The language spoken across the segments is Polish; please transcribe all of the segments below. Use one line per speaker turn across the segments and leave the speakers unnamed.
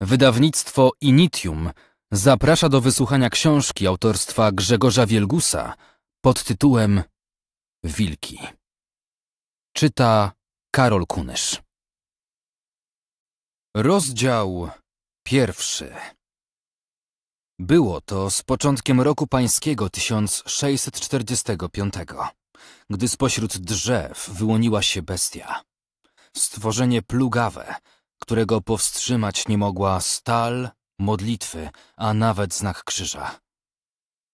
Wydawnictwo Initium zaprasza do wysłuchania książki autorstwa Grzegorza Wielgusa pod tytułem Wilki. Czyta Karol Kunysz. Rozdział pierwszy. Było to z początkiem roku pańskiego 1645, gdy spośród drzew wyłoniła się bestia. Stworzenie plugawe – którego powstrzymać nie mogła stal, modlitwy, a nawet znak krzyża.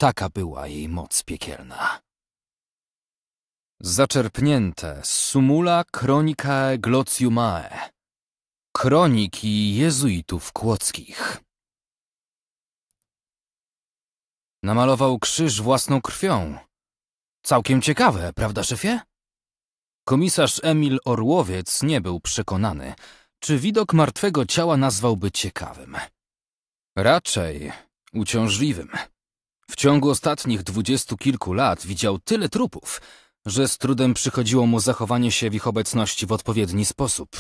Taka była jej moc piekielna. Zaczerpnięte z Sumula Kronicae Glocjumae Kroniki jezuitów kłodzkich Namalował krzyż własną krwią. Całkiem ciekawe, prawda szefie? Komisarz Emil Orłowiec nie był przekonany – czy widok martwego ciała nazwałby ciekawym? Raczej uciążliwym. W ciągu ostatnich dwudziestu kilku lat widział tyle trupów, że z trudem przychodziło mu zachowanie się w ich obecności w odpowiedni sposób.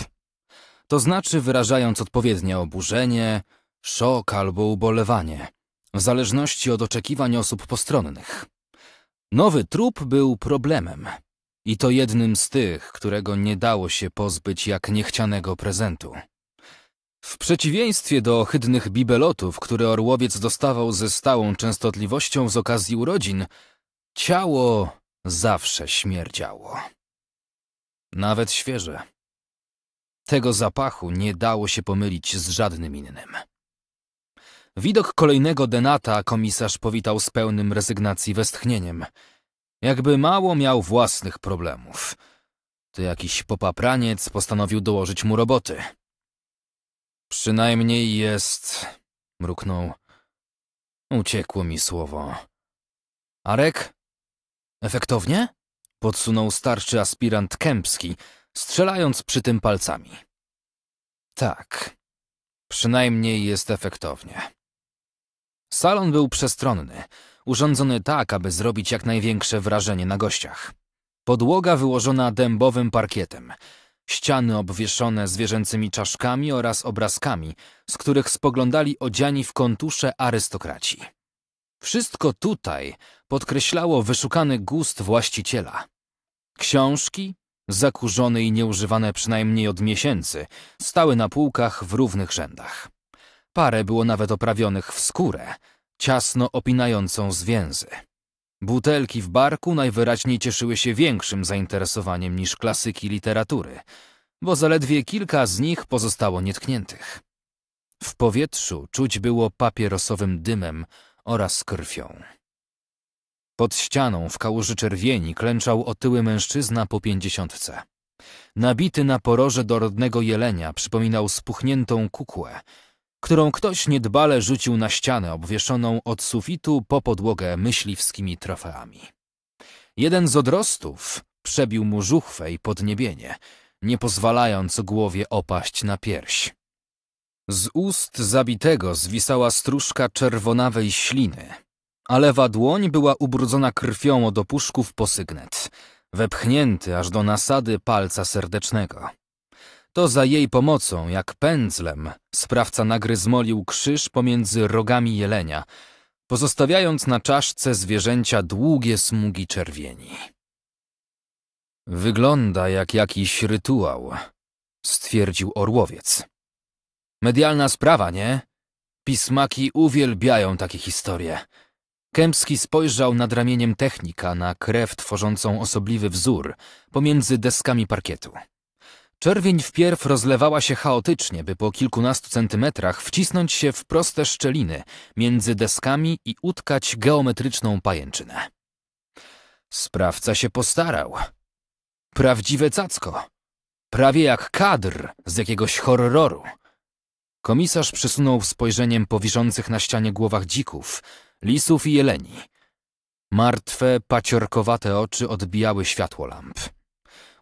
To znaczy wyrażając odpowiednie oburzenie, szok albo ubolewanie, w zależności od oczekiwań osób postronnych. Nowy trup był problemem, i to jednym z tych, którego nie dało się pozbyć jak niechcianego prezentu. W przeciwieństwie do ohydnych bibelotów, które orłowiec dostawał ze stałą częstotliwością z okazji urodzin, ciało zawsze śmierdziało. Nawet świeże. Tego zapachu nie dało się pomylić z żadnym innym. Widok kolejnego denata komisarz powitał z pełnym rezygnacji westchnieniem – jakby mało miał własnych problemów. To jakiś popapraniec postanowił dołożyć mu roboty. Przynajmniej jest... mruknął. Uciekło mi słowo. Arek? Efektownie? Podsunął starszy aspirant Kępski, strzelając przy tym palcami. Tak. Przynajmniej jest efektownie. Salon był przestronny urządzony tak, aby zrobić jak największe wrażenie na gościach. Podłoga wyłożona dębowym parkietem, ściany obwieszone zwierzęcymi czaszkami oraz obrazkami, z których spoglądali odziani w kontusze arystokraci. Wszystko tutaj podkreślało wyszukany gust właściciela. Książki, zakurzone i nieużywane przynajmniej od miesięcy, stały na półkach w równych rzędach. Parę było nawet oprawionych w skórę, ciasno opinającą zwięzy. Butelki w barku najwyraźniej cieszyły się większym zainteresowaniem niż klasyki literatury, bo zaledwie kilka z nich pozostało nietkniętych. W powietrzu czuć było papierosowym dymem oraz krwią. Pod ścianą w kałuży czerwieni klęczał otyły mężczyzna po pięćdziesiątce. Nabity na poroże dorodnego jelenia przypominał spuchniętą kukłę, którą ktoś niedbale rzucił na ścianę obwieszoną od sufitu po podłogę myśliwskimi trofeami. Jeden z odrostów przebił mu żuchwę i podniebienie, nie pozwalając głowie opaść na pierś. Z ust zabitego zwisała stróżka czerwonawej śliny, a lewa dłoń była ubrudzona krwią od opuszków po sygnet, wepchnięty aż do nasady palca serdecznego. To za jej pomocą, jak pędzlem, sprawca nagryzmolił krzyż pomiędzy rogami jelenia, pozostawiając na czaszce zwierzęcia długie smugi czerwieni. Wygląda jak jakiś rytuał, stwierdził orłowiec. Medialna sprawa, nie? Pismaki uwielbiają takie historie. Kępski spojrzał nad ramieniem technika na krew tworzącą osobliwy wzór pomiędzy deskami parkietu. Czerwień wpierw rozlewała się chaotycznie, by po kilkunastu centymetrach wcisnąć się w proste szczeliny między deskami i utkać geometryczną pajęczynę. Sprawca się postarał. Prawdziwe cacko. Prawie jak kadr z jakiegoś horroru. Komisarz przysunął spojrzeniem po wiszących na ścianie głowach dzików, lisów i jeleni. Martwe, paciorkowate oczy odbijały światło lamp.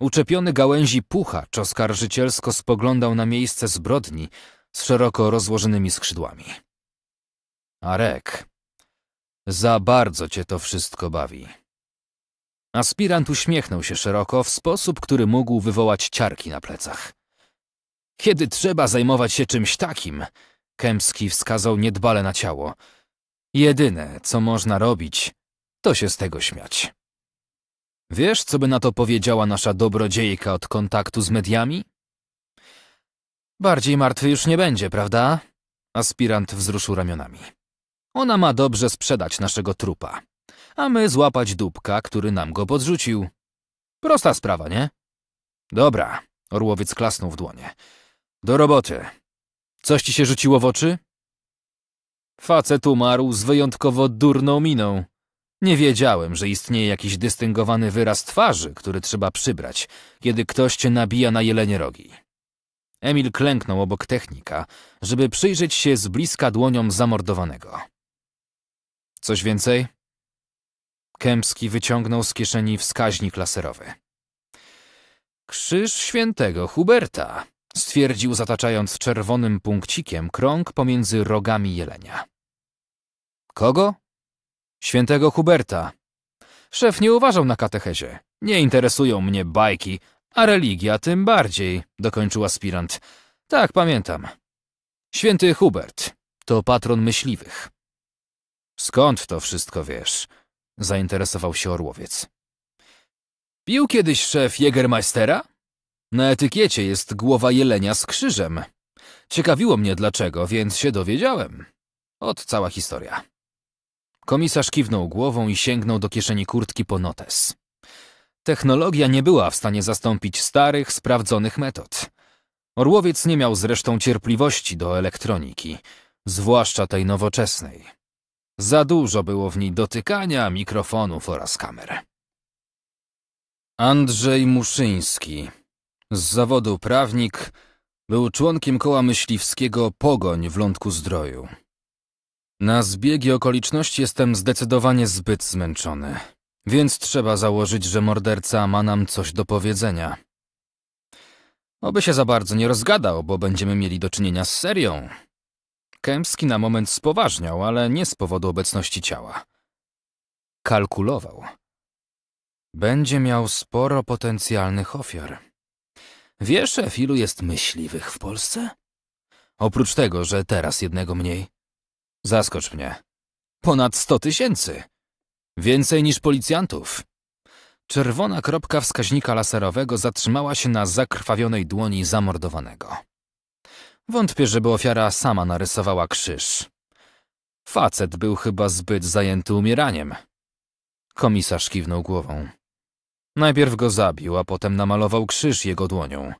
Uczepiony gałęzi puchacz oskarżycielsko spoglądał na miejsce zbrodni z szeroko rozłożonymi skrzydłami. Arek, za bardzo cię to wszystko bawi. Aspirant uśmiechnął się szeroko w sposób, który mógł wywołać ciarki na plecach. Kiedy trzeba zajmować się czymś takim, Kępski wskazał niedbale na ciało. Jedyne, co można robić, to się z tego śmiać. Wiesz, co by na to powiedziała nasza dobrodziejka od kontaktu z mediami? Bardziej martwy już nie będzie, prawda? Aspirant wzruszył ramionami. Ona ma dobrze sprzedać naszego trupa, a my złapać dupka, który nam go podrzucił. Prosta sprawa, nie? Dobra, Orłowiec klasnął w dłonie. Do roboty. Coś ci się rzuciło w oczy? Facet umarł z wyjątkowo durną miną. Nie wiedziałem, że istnieje jakiś dystyngowany wyraz twarzy, który trzeba przybrać, kiedy ktoś cię nabija na jelenie rogi. Emil klęknął obok technika, żeby przyjrzeć się z bliska dłoniom zamordowanego. Coś więcej? Kępski wyciągnął z kieszeni wskaźnik laserowy. Krzyż świętego Huberta, stwierdził zataczając czerwonym punkcikiem krąg pomiędzy rogami jelenia. Kogo? Świętego Huberta. Szef nie uważał na katechezie. Nie interesują mnie bajki, a religia tym bardziej, dokończył aspirant. Tak, pamiętam. Święty Hubert to patron myśliwych. Skąd to wszystko wiesz? Zainteresował się Orłowiec. Pił kiedyś szef Jägermeistera? Na etykiecie jest głowa jelenia z krzyżem. Ciekawiło mnie dlaczego, więc się dowiedziałem. Od cała historia. Komisarz kiwnął głową i sięgnął do kieszeni kurtki po notes. Technologia nie była w stanie zastąpić starych, sprawdzonych metod. Orłowiec nie miał zresztą cierpliwości do elektroniki, zwłaszcza tej nowoczesnej. Za dużo było w niej dotykania mikrofonów oraz kamer. Andrzej Muszyński, z zawodu prawnik, był członkiem koła myśliwskiego Pogoń w Lądku Zdroju. Na zbiegi okoliczności jestem zdecydowanie zbyt zmęczony, więc trzeba założyć, że morderca ma nam coś do powiedzenia. Oby się za bardzo nie rozgadał, bo będziemy mieli do czynienia z serią. Kępski na moment spoważniał, ale nie z powodu obecności ciała. Kalkulował. Będzie miał sporo potencjalnych ofiar. Wiesz, ilu jest myśliwych w Polsce? Oprócz tego, że teraz jednego mniej. Zaskocz mnie. Ponad sto tysięcy. Więcej niż policjantów. Czerwona kropka wskaźnika laserowego zatrzymała się na zakrwawionej dłoni zamordowanego. Wątpię, żeby ofiara sama narysowała krzyż. Facet był chyba zbyt zajęty umieraniem. Komisarz kiwnął głową. Najpierw go zabił, a potem namalował krzyż jego dłonią.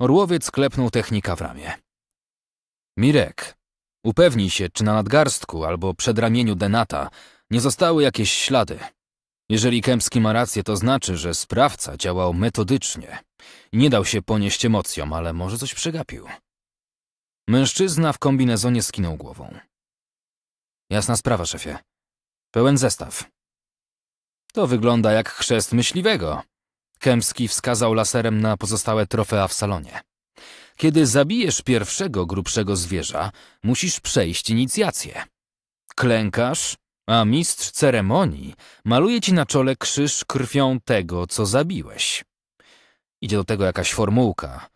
Orłowiec klepnął technika w ramię. Mirek, Upewnij się, czy na nadgarstku albo przedramieniu denata nie zostały jakieś ślady. Jeżeli Kępski ma rację, to znaczy, że sprawca działał metodycznie. Nie dał się ponieść emocjom, ale może coś przegapił. Mężczyzna w kombinezonie skinął głową. Jasna sprawa, szefie. Pełen zestaw. To wygląda jak chrzest myśliwego. Kępski wskazał laserem na pozostałe trofea w salonie. Kiedy zabijesz pierwszego grubszego zwierza, musisz przejść inicjację. Klękasz, a mistrz ceremonii maluje ci na czole krzyż krwią tego, co zabiłeś. Idzie do tego jakaś formułka.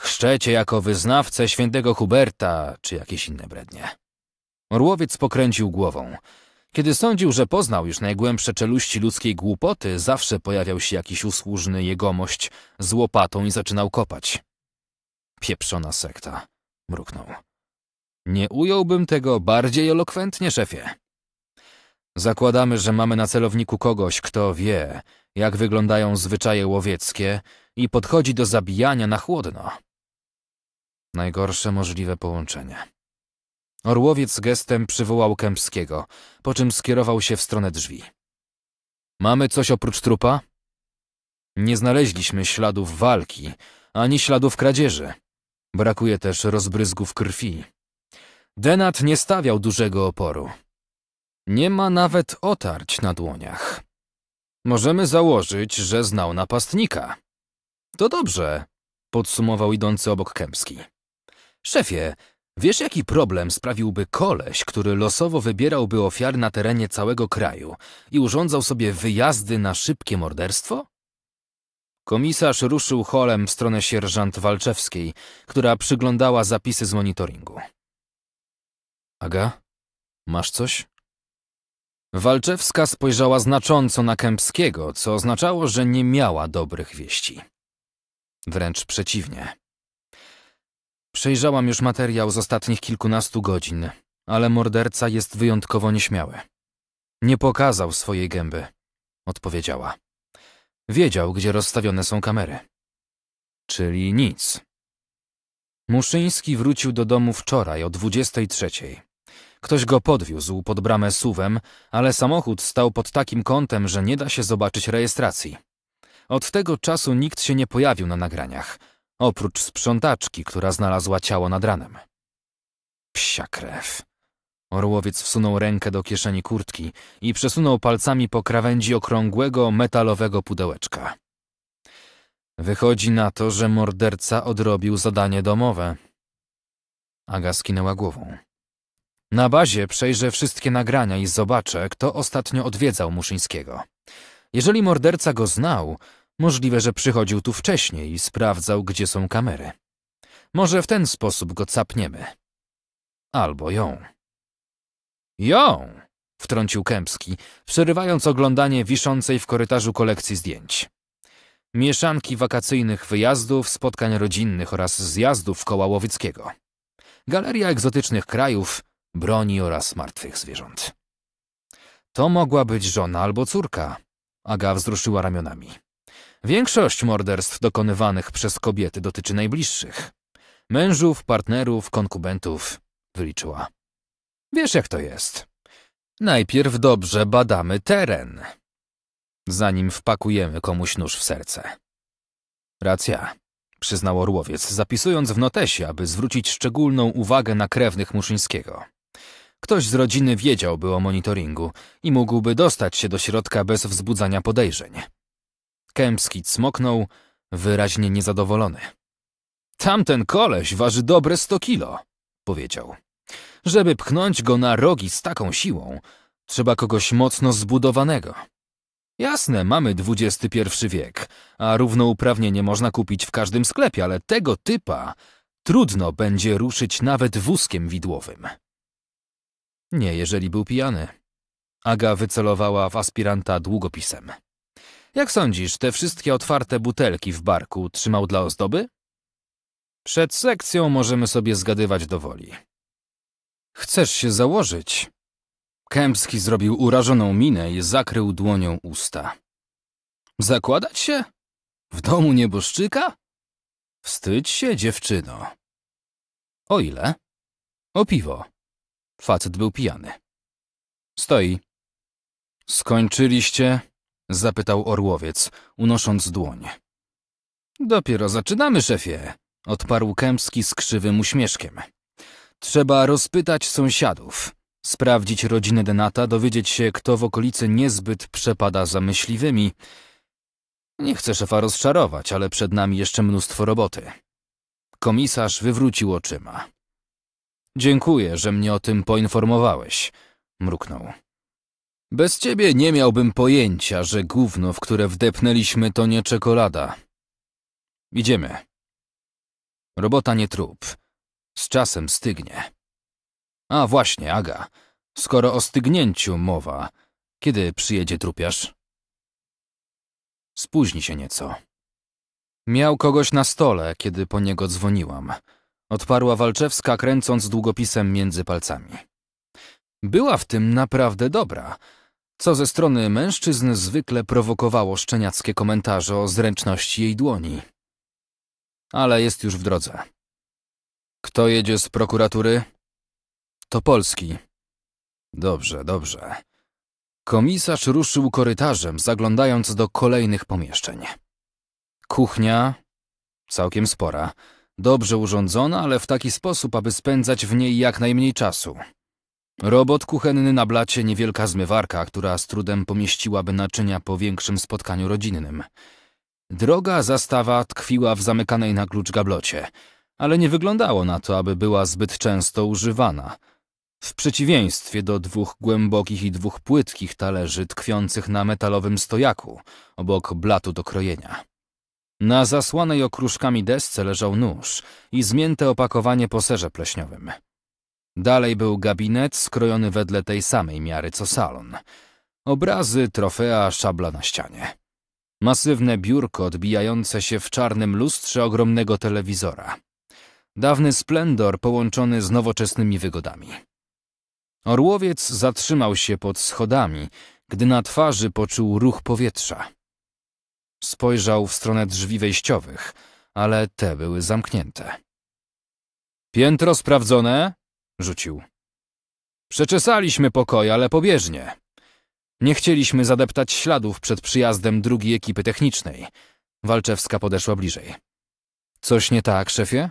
Chrzczecie jako wyznawcę świętego Huberta, czy jakieś inne brednie. Orłowiec pokręcił głową. Kiedy sądził, że poznał już najgłębsze czeluści ludzkiej głupoty, zawsze pojawiał się jakiś usłużny jegomość z łopatą i zaczynał kopać. Pieprzona sekta. Mruknął. Nie ująłbym tego bardziej elokwentnie, szefie. Zakładamy, że mamy na celowniku kogoś, kto wie, jak wyglądają zwyczaje łowieckie i podchodzi do zabijania na chłodno. Najgorsze możliwe połączenie. Orłowiec gestem przywołał Kępskiego, po czym skierował się w stronę drzwi. Mamy coś oprócz trupa? Nie znaleźliśmy śladów walki, ani śladów kradzieży. Brakuje też rozbryzgów krwi. Denat nie stawiał dużego oporu. Nie ma nawet otarć na dłoniach. Możemy założyć, że znał napastnika. To dobrze, podsumował idący obok Kępski. Szefie, wiesz jaki problem sprawiłby koleś, który losowo wybierałby ofiar na terenie całego kraju i urządzał sobie wyjazdy na szybkie morderstwo? Komisarz ruszył holem w stronę sierżant Walczewskiej, która przyglądała zapisy z monitoringu. Aga, masz coś? Walczewska spojrzała znacząco na Kępskiego, co oznaczało, że nie miała dobrych wieści. Wręcz przeciwnie. Przejrzałam już materiał z ostatnich kilkunastu godzin, ale morderca jest wyjątkowo nieśmiały. Nie pokazał swojej gęby, odpowiedziała. Wiedział, gdzie rozstawione są kamery. Czyli nic. Muszyński wrócił do domu wczoraj o 23. Ktoś go podwiózł pod bramę suwem, ale samochód stał pod takim kątem, że nie da się zobaczyć rejestracji. Od tego czasu nikt się nie pojawił na nagraniach, oprócz sprzątaczki, która znalazła ciało nad ranem. Psia krew. Orłowiec wsunął rękę do kieszeni kurtki i przesunął palcami po krawędzi okrągłego, metalowego pudełeczka. Wychodzi na to, że morderca odrobił zadanie domowe. Aga skinęła głową. Na bazie przejrzę wszystkie nagrania i zobaczę, kto ostatnio odwiedzał Muszyńskiego. Jeżeli morderca go znał, możliwe, że przychodził tu wcześniej i sprawdzał, gdzie są kamery. Może w ten sposób go capniemy. Albo ją. Ją! wtrącił Kępski, przerywając oglądanie wiszącej w korytarzu kolekcji zdjęć. Mieszanki wakacyjnych wyjazdów, spotkań rodzinnych oraz zjazdów koła Łowickiego. Galeria egzotycznych krajów, broni oraz martwych zwierząt. To mogła być żona albo córka. Aga wzruszyła ramionami. Większość morderstw dokonywanych przez kobiety dotyczy najbliższych. Mężów, partnerów, konkubentów, wyliczyła. Wiesz, jak to jest. Najpierw dobrze badamy teren, zanim wpakujemy komuś nóż w serce. Racja, przyznał Orłowiec, zapisując w notesie, aby zwrócić szczególną uwagę na krewnych Muszyńskiego. Ktoś z rodziny wiedziałby o monitoringu i mógłby dostać się do środka bez wzbudzania podejrzeń. Kępski cmoknął, wyraźnie niezadowolony. Tamten koleś waży dobre sto kilo, powiedział. Żeby pchnąć go na rogi z taką siłą, trzeba kogoś mocno zbudowanego. Jasne, mamy XXI wiek, a równouprawnienie można kupić w każdym sklepie, ale tego typa trudno będzie ruszyć nawet wózkiem widłowym. Nie, jeżeli był pijany. Aga wycelowała w aspiranta długopisem. Jak sądzisz, te wszystkie otwarte butelki w barku trzymał dla ozdoby? Przed sekcją możemy sobie zgadywać do woli. Chcesz się założyć? Kępski zrobił urażoną minę i zakrył dłonią usta. Zakładać się? W domu nieboszczyka? Wstydź się, dziewczyno. O ile? O piwo. Facet był pijany. Stoi. Skończyliście? Zapytał Orłowiec, unosząc dłoń. Dopiero zaczynamy, szefie, odparł Kępski z krzywym uśmieszkiem. Trzeba rozpytać sąsiadów, sprawdzić rodzinę Denata, dowiedzieć się, kto w okolicy niezbyt przepada za myśliwymi. Nie chcę szefa rozczarować, ale przed nami jeszcze mnóstwo roboty. Komisarz wywrócił oczyma. Dziękuję, że mnie o tym poinformowałeś, mruknął. Bez ciebie nie miałbym pojęcia, że gówno, w które wdepnęliśmy, to nie czekolada. Idziemy. Robota nie trup. Z czasem stygnie. A właśnie, Aga, skoro o stygnięciu mowa, kiedy przyjedzie trupiarz? Spóźni się nieco. Miał kogoś na stole, kiedy po niego dzwoniłam. Odparła Walczewska, kręcąc długopisem między palcami. Była w tym naprawdę dobra, co ze strony mężczyzn zwykle prowokowało szczeniackie komentarze o zręczności jej dłoni. Ale jest już w drodze. Kto jedzie z prokuratury? To Polski. Dobrze, dobrze. Komisarz ruszył korytarzem, zaglądając do kolejnych pomieszczeń. Kuchnia, całkiem spora, dobrze urządzona, ale w taki sposób, aby spędzać w niej jak najmniej czasu. Robot kuchenny na blacie, niewielka zmywarka, która z trudem pomieściłaby naczynia po większym spotkaniu rodzinnym. Droga zastawa tkwiła w zamykanej na klucz gablocie – ale nie wyglądało na to, aby była zbyt często używana. W przeciwieństwie do dwóch głębokich i dwóch płytkich talerzy tkwiących na metalowym stojaku, obok blatu do krojenia. Na zasłanej okruszkami desce leżał nóż i zmięte opakowanie po serze pleśniowym. Dalej był gabinet skrojony wedle tej samej miary co salon. Obrazy, trofea, szabla na ścianie. Masywne biurko odbijające się w czarnym lustrze ogromnego telewizora. Dawny splendor połączony z nowoczesnymi wygodami. Orłowiec zatrzymał się pod schodami, gdy na twarzy poczuł ruch powietrza. Spojrzał w stronę drzwi wejściowych, ale te były zamknięte. Piętro sprawdzone? rzucił. Przeczesaliśmy pokoje, ale pobieżnie. Nie chcieliśmy zadeptać śladów przed przyjazdem drugiej ekipy technicznej. Walczewska podeszła bliżej. Coś nie tak, szefie?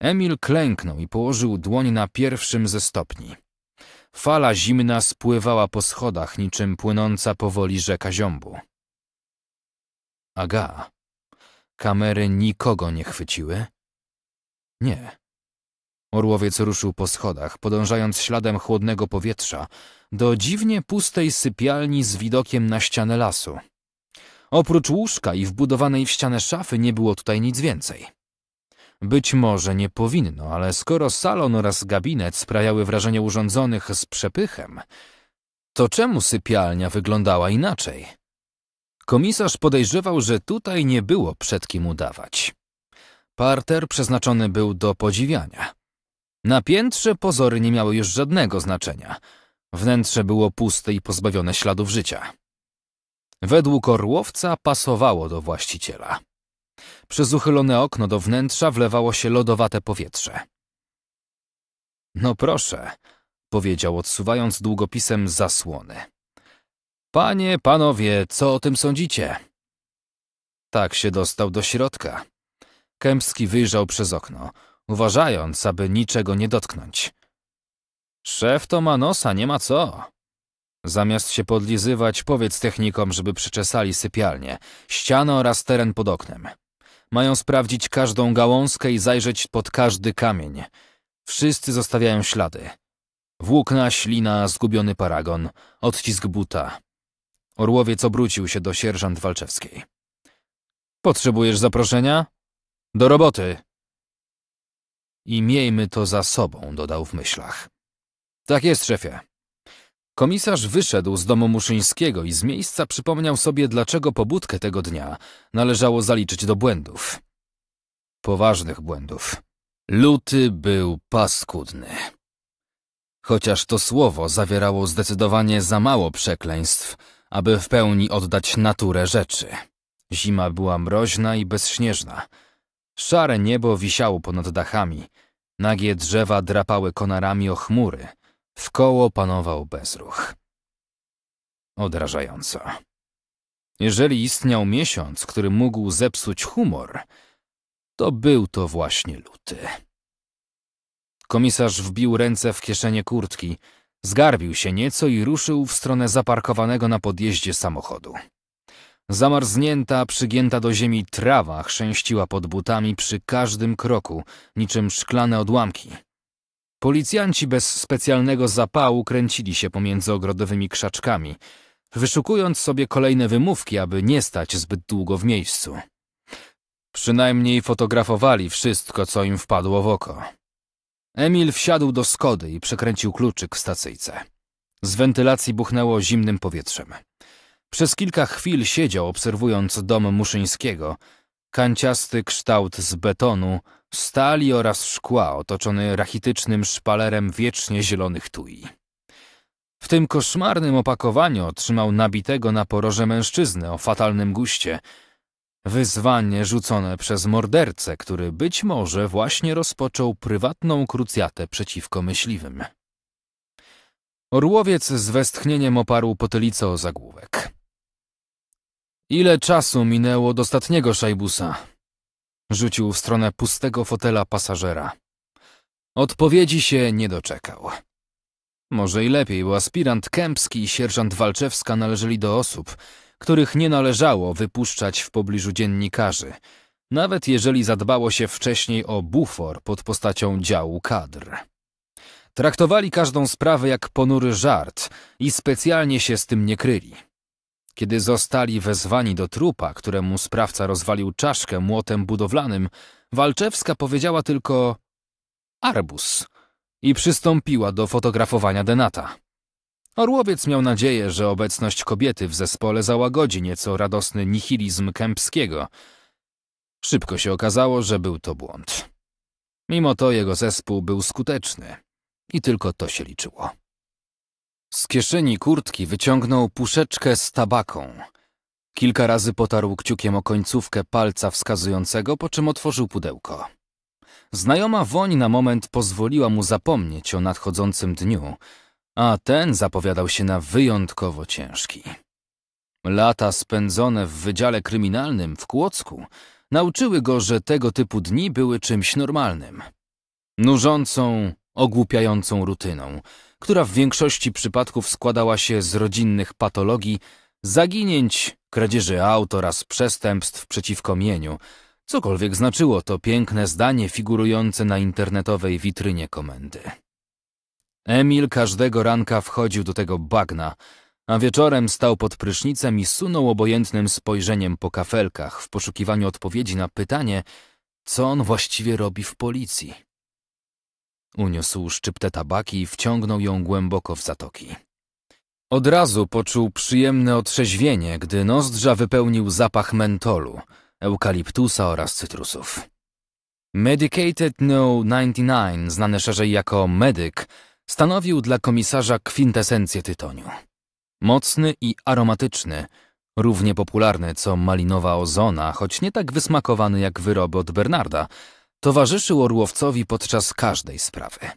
Emil klęknął i położył dłoń na pierwszym ze stopni. Fala zimna spływała po schodach, niczym płynąca powoli rzeka ziąbu. Aga, kamery nikogo nie chwyciły? Nie. Orłowiec ruszył po schodach, podążając śladem chłodnego powietrza do dziwnie pustej sypialni z widokiem na ścianę lasu. Oprócz łóżka i wbudowanej w ścianę szafy nie było tutaj nic więcej. Być może nie powinno, ale skoro salon oraz gabinet sprawiały wrażenie urządzonych z przepychem, to czemu sypialnia wyglądała inaczej? Komisarz podejrzewał, że tutaj nie było przed kim udawać. Parter przeznaczony był do podziwiania. Na piętrze pozory nie miały już żadnego znaczenia. Wnętrze było puste i pozbawione śladów życia. Według Orłowca pasowało do właściciela. Przez uchylone okno do wnętrza wlewało się lodowate powietrze. No proszę, powiedział odsuwając długopisem zasłony. Panie, panowie, co o tym sądzicie? Tak się dostał do środka. Kępski wyjrzał przez okno, uważając, aby niczego nie dotknąć. Szef to ma nosa, nie ma co. Zamiast się podlizywać, powiedz technikom, żeby przyczesali sypialnię, ścianę oraz teren pod oknem. Mają sprawdzić każdą gałązkę i zajrzeć pod każdy kamień. Wszyscy zostawiają ślady. Włókna, ślina, zgubiony paragon, odcisk buta. Orłowiec obrócił się do sierżant Walczewskiej. Potrzebujesz zaproszenia? Do roboty! I miejmy to za sobą, dodał w myślach. Tak jest, szefie. Komisarz wyszedł z domu Muszyńskiego i z miejsca przypomniał sobie, dlaczego pobudkę tego dnia należało zaliczyć do błędów. Poważnych błędów. Luty był paskudny. Chociaż to słowo zawierało zdecydowanie za mało przekleństw, aby w pełni oddać naturę rzeczy. Zima była mroźna i bezśnieżna. Szare niebo wisiało ponad dachami. Nagie drzewa drapały konarami o chmury – Wkoło panował bezruch. Odrażająco. Jeżeli istniał miesiąc, który mógł zepsuć humor, to był to właśnie luty. Komisarz wbił ręce w kieszenie kurtki, zgarbił się nieco i ruszył w stronę zaparkowanego na podjeździe samochodu. Zamarznięta, przygięta do ziemi trawa chrzęściła pod butami przy każdym kroku, niczym szklane odłamki – Policjanci bez specjalnego zapału kręcili się pomiędzy ogrodowymi krzaczkami, wyszukując sobie kolejne wymówki, aby nie stać zbyt długo w miejscu. Przynajmniej fotografowali wszystko, co im wpadło w oko. Emil wsiadł do Skody i przekręcił kluczyk w stacyjce. Z wentylacji buchnęło zimnym powietrzem. Przez kilka chwil siedział, obserwując dom Muszyńskiego, kanciasty kształt z betonu stali oraz szkła otoczony rachitycznym szpalerem wiecznie zielonych tui. W tym koszmarnym opakowaniu otrzymał nabitego na poroże mężczyznę o fatalnym guście. Wyzwanie rzucone przez mordercę, który być może właśnie rozpoczął prywatną krucjatę przeciwko myśliwym. Orłowiec z westchnieniem oparł potylicę o zagłówek. Ile czasu minęło od ostatniego szajbusa? Rzucił w stronę pustego fotela pasażera. Odpowiedzi się nie doczekał. Może i lepiej, bo aspirant Kępski i sierżant Walczewska należeli do osób, których nie należało wypuszczać w pobliżu dziennikarzy, nawet jeżeli zadbało się wcześniej o bufor pod postacią działu kadr. Traktowali każdą sprawę jak ponury żart i specjalnie się z tym nie kryli. Kiedy zostali wezwani do trupa, któremu sprawca rozwalił czaszkę młotem budowlanym, Walczewska powiedziała tylko arbus i przystąpiła do fotografowania Denata. Orłowiec miał nadzieję, że obecność kobiety w zespole załagodzi nieco radosny nihilizm Kępskiego. Szybko się okazało, że był to błąd. Mimo to jego zespół był skuteczny i tylko to się liczyło. Z kieszeni kurtki wyciągnął puszeczkę z tabaką. Kilka razy potarł kciukiem o końcówkę palca wskazującego, po czym otworzył pudełko. Znajoma woń na moment pozwoliła mu zapomnieć o nadchodzącym dniu, a ten zapowiadał się na wyjątkowo ciężki. Lata spędzone w Wydziale Kryminalnym w Kłodzku nauczyły go, że tego typu dni były czymś normalnym. Nużącą, ogłupiającą rutyną – która w większości przypadków składała się z rodzinnych patologii, zaginięć, kradzieży aut oraz przestępstw przeciwko mieniu, cokolwiek znaczyło to piękne zdanie figurujące na internetowej witrynie komendy. Emil każdego ranka wchodził do tego bagna, a wieczorem stał pod prysznicem i sunął obojętnym spojrzeniem po kafelkach w poszukiwaniu odpowiedzi na pytanie, co on właściwie robi w policji. Uniósł szczyptę tabaki i wciągnął ją głęboko w zatoki. Od razu poczuł przyjemne otrzeźwienie, gdy nozdrza wypełnił zapach mentolu, eukaliptusa oraz cytrusów. Medicated No 99, znany szerzej jako medyk, stanowił dla komisarza kwintesencję tytoniu. Mocny i aromatyczny, równie popularny co malinowa ozona, choć nie tak wysmakowany jak wyroby od Bernarda – Towarzyszył Orłowcowi podczas każdej sprawy.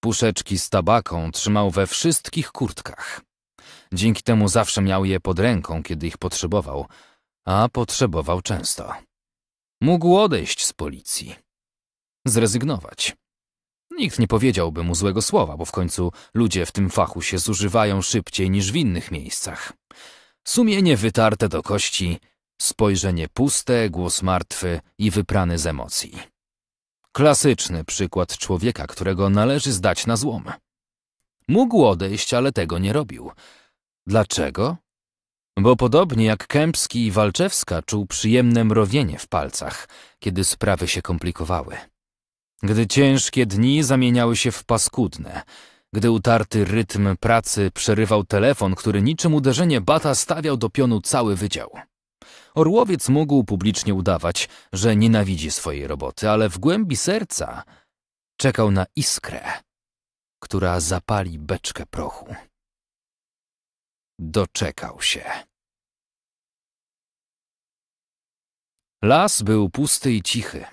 Puszeczki z tabaką trzymał we wszystkich kurtkach. Dzięki temu zawsze miał je pod ręką, kiedy ich potrzebował, a potrzebował często. Mógł odejść z policji. Zrezygnować. Nikt nie powiedziałby mu złego słowa, bo w końcu ludzie w tym fachu się zużywają szybciej niż w innych miejscach. Sumienie wytarte do kości, spojrzenie puste, głos martwy i wyprany z emocji. Klasyczny przykład człowieka, którego należy zdać na złom. Mógł odejść, ale tego nie robił. Dlaczego? Bo podobnie jak Kępski i Walczewska czuł przyjemne mrowienie w palcach, kiedy sprawy się komplikowały. Gdy ciężkie dni zamieniały się w paskudne, gdy utarty rytm pracy przerywał telefon, który niczym uderzenie bata stawiał do pionu cały wydział. Orłowiec mógł publicznie udawać, że nienawidzi swojej roboty, ale w głębi serca czekał na iskrę, która zapali beczkę prochu. Doczekał się. Las był pusty i cichy,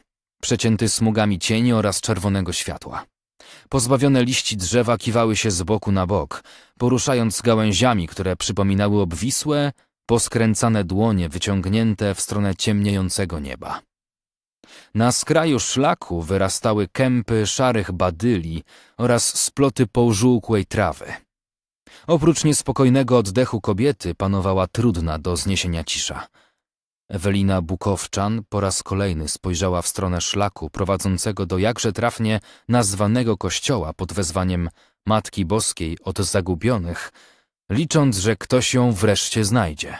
przecięty smugami cieni oraz czerwonego światła. Pozbawione liści drzewa kiwały się z boku na bok, poruszając gałęziami, które przypominały obwisłe, poskręcane dłonie wyciągnięte w stronę ciemniejącego nieba. Na skraju szlaku wyrastały kępy szarych badyli oraz sploty połżółkłej trawy. Oprócz niespokojnego oddechu kobiety panowała trudna do zniesienia cisza. Ewelina Bukowczan po raz kolejny spojrzała w stronę szlaku prowadzącego do jakże trafnie nazwanego kościoła pod wezwaniem Matki Boskiej od Zagubionych – licząc, że ktoś ją wreszcie znajdzie.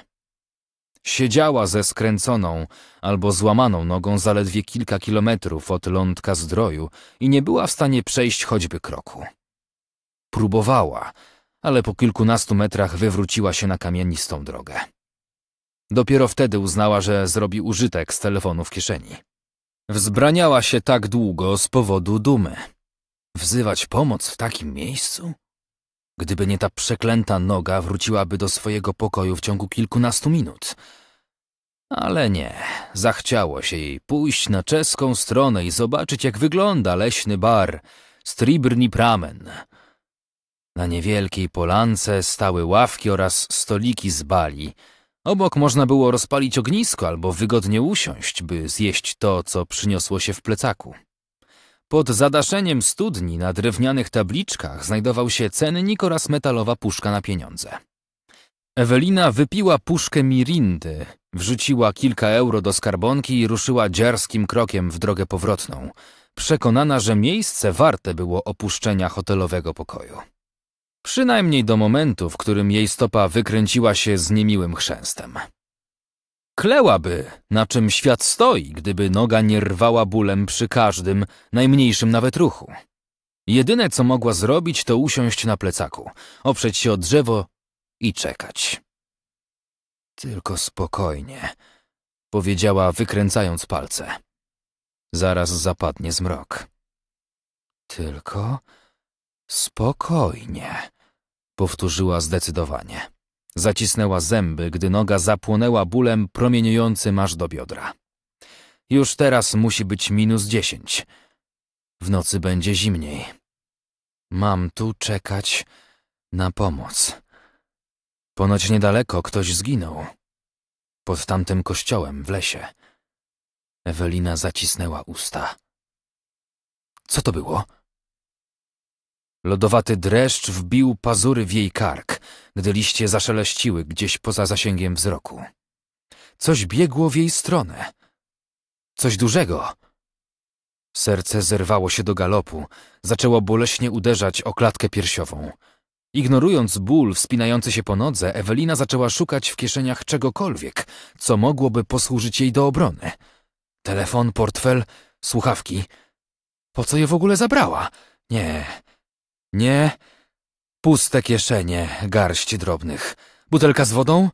Siedziała ze skręconą albo złamaną nogą zaledwie kilka kilometrów od lądka zdroju i nie była w stanie przejść choćby kroku. Próbowała, ale po kilkunastu metrach wywróciła się na kamienistą drogę. Dopiero wtedy uznała, że zrobi użytek z telefonu w kieszeni. Wzbraniała się tak długo z powodu dumy. Wzywać pomoc w takim miejscu? Gdyby nie ta przeklęta noga, wróciłaby do swojego pokoju w ciągu kilkunastu minut. Ale nie, zachciało się jej pójść na czeską stronę i zobaczyć, jak wygląda leśny bar Stribrni Pramen. Na niewielkiej polance stały ławki oraz stoliki z bali. Obok można było rozpalić ognisko albo wygodnie usiąść, by zjeść to, co przyniosło się w plecaku. Pod zadaszeniem studni na drewnianych tabliczkach znajdował się cennik oraz metalowa puszka na pieniądze. Ewelina wypiła puszkę mirindy, wrzuciła kilka euro do skarbonki i ruszyła dziarskim krokiem w drogę powrotną, przekonana, że miejsce warte było opuszczenia hotelowego pokoju. Przynajmniej do momentu, w którym jej stopa wykręciła się z niemiłym chrzęstem. Klełaby, na czym świat stoi, gdyby noga nie rwała bólem przy każdym, najmniejszym nawet ruchu. Jedyne, co mogła zrobić, to usiąść na plecaku, oprzeć się o drzewo i czekać. Tylko spokojnie, powiedziała, wykręcając palce. Zaraz zapadnie zmrok. Tylko spokojnie, powtórzyła zdecydowanie. Zacisnęła zęby, gdy noga zapłonęła bólem promieniującym aż do biodra. Już teraz musi być minus dziesięć. W nocy będzie zimniej. Mam tu czekać na pomoc. Ponoć niedaleko ktoś zginął. Pod tamtym kościołem w lesie. Ewelina zacisnęła usta. Co to było? Lodowaty dreszcz wbił pazury w jej kark, gdy liście zaszeleściły gdzieś poza zasięgiem wzroku. Coś biegło w jej stronę. Coś dużego. Serce zerwało się do galopu, zaczęło boleśnie uderzać o klatkę piersiową. Ignorując ból wspinający się po nodze, Ewelina zaczęła szukać w kieszeniach czegokolwiek, co mogłoby posłużyć jej do obrony. Telefon, portfel, słuchawki. Po co je w ogóle zabrała? Nie, nie. Puste kieszenie, garść drobnych. Butelka z wodą?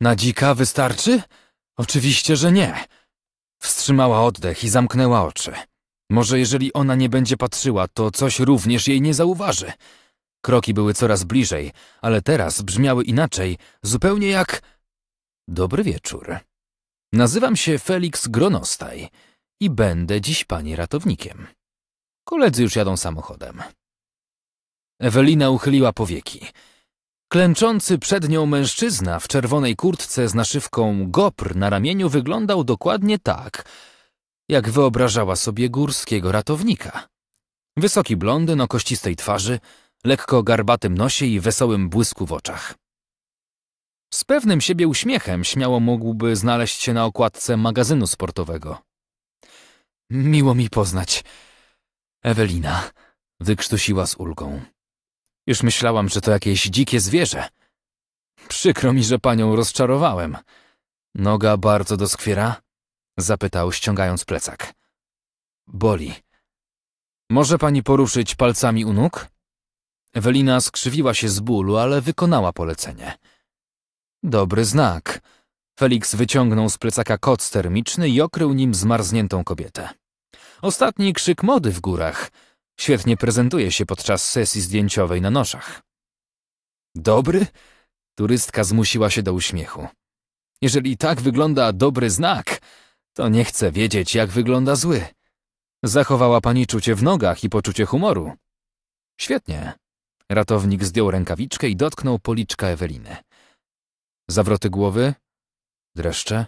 Na dzika wystarczy? Oczywiście, że nie. Wstrzymała oddech i zamknęła oczy. Może jeżeli ona nie będzie patrzyła, to coś również jej nie zauważy. Kroki były coraz bliżej, ale teraz brzmiały inaczej, zupełnie jak... Dobry wieczór. Nazywam się Felix Gronostaj i będę dziś pani ratownikiem. Koledzy już jadą samochodem. Ewelina uchyliła powieki. Klęczący przed nią mężczyzna w czerwonej kurtce z naszywką GOPR na ramieniu wyglądał dokładnie tak, jak wyobrażała sobie górskiego ratownika. Wysoki blondyn o kościstej twarzy, lekko garbatym nosie i wesołym błysku w oczach. Z pewnym siebie uśmiechem śmiało mógłby znaleźć się na okładce magazynu sportowego. Miło mi poznać. Ewelina wykrztusiła z ulgą. Już myślałam, że to jakieś dzikie zwierzę. Przykro mi, że panią rozczarowałem. Noga bardzo doskwiera? Zapytał, ściągając plecak. Boli. Może pani poruszyć palcami u nóg? Ewelina skrzywiła się z bólu, ale wykonała polecenie. Dobry znak. Felix wyciągnął z plecaka koc termiczny i okrył nim zmarzniętą kobietę. Ostatni krzyk mody w górach – Świetnie prezentuje się podczas sesji zdjęciowej na noszach. Dobry? Turystka zmusiła się do uśmiechu. Jeżeli tak wygląda dobry znak, to nie chcę wiedzieć, jak wygląda zły. Zachowała pani czucie w nogach i poczucie humoru. Świetnie. Ratownik zdjął rękawiczkę i dotknął policzka Eweliny. Zawroty głowy? Dreszcze?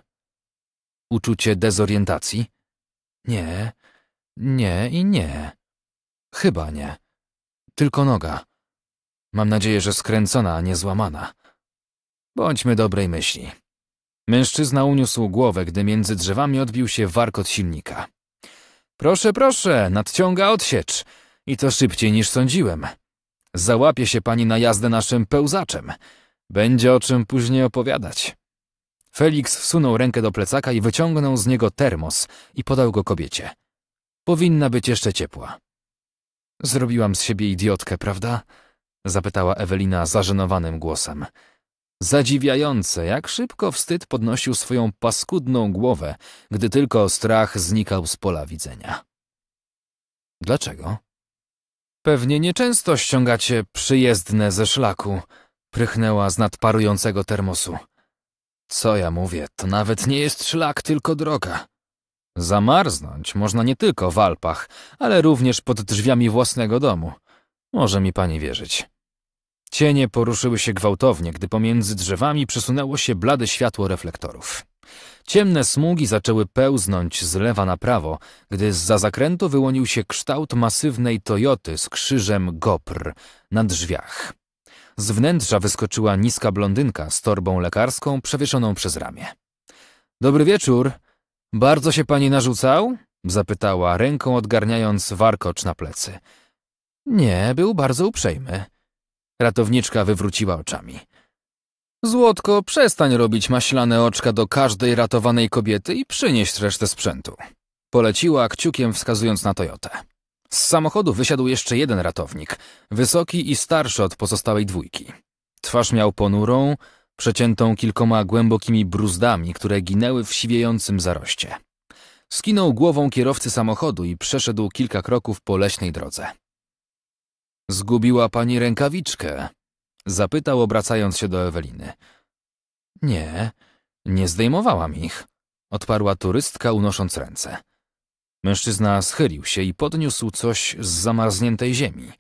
Uczucie dezorientacji? Nie, nie i nie. Chyba nie. Tylko noga. Mam nadzieję, że skręcona, a nie złamana. Bądźmy dobrej myśli. Mężczyzna uniósł głowę, gdy między drzewami odbił się warkot silnika. Proszę, proszę, nadciąga odsiecz. I to szybciej niż sądziłem. Załapie się pani na jazdę naszym pełzaczem. Będzie o czym później opowiadać. Felix wsunął rękę do plecaka i wyciągnął z niego termos i podał go kobiecie. Powinna być jeszcze ciepła. Zrobiłam z siebie idiotkę, prawda? Zapytała Ewelina zażenowanym głosem. Zadziwiające, jak szybko wstyd podnosił swoją paskudną głowę, gdy tylko strach znikał z pola widzenia. Dlaczego? Pewnie nieczęsto ściągacie przyjezdne ze szlaku, prychnęła z nadparującego termosu. Co ja mówię, to nawet nie jest szlak, tylko droga. Zamarznąć można nie tylko w Alpach, ale również pod drzwiami własnego domu. Może mi pani wierzyć. Cienie poruszyły się gwałtownie, gdy pomiędzy drzewami przesunęło się blade światło reflektorów. Ciemne smugi zaczęły pełznąć z lewa na prawo, gdy za zakrętu wyłonił się kształt masywnej Toyoty z krzyżem GOPR na drzwiach. Z wnętrza wyskoczyła niska blondynka z torbą lekarską przewieszoną przez ramię. Dobry wieczór, bardzo się pani narzucał? Zapytała, ręką odgarniając warkocz na plecy. Nie, był bardzo uprzejmy. Ratowniczka wywróciła oczami. Złotko, przestań robić maślane oczka do każdej ratowanej kobiety i przynieś resztę sprzętu. Poleciła kciukiem wskazując na Toyotę. Z samochodu wysiadł jeszcze jeden ratownik, wysoki i starszy od pozostałej dwójki. Twarz miał ponurą, przeciętą kilkoma głębokimi bruzdami, które ginęły w siwiejącym zaroście. Skinął głową kierowcy samochodu i przeszedł kilka kroków po leśnej drodze. Zgubiła pani rękawiczkę? Zapytał, obracając się do Eweliny. Nie, nie zdejmowałam ich, odparła turystka, unosząc ręce. Mężczyzna schylił się i podniósł coś z zamarzniętej ziemi.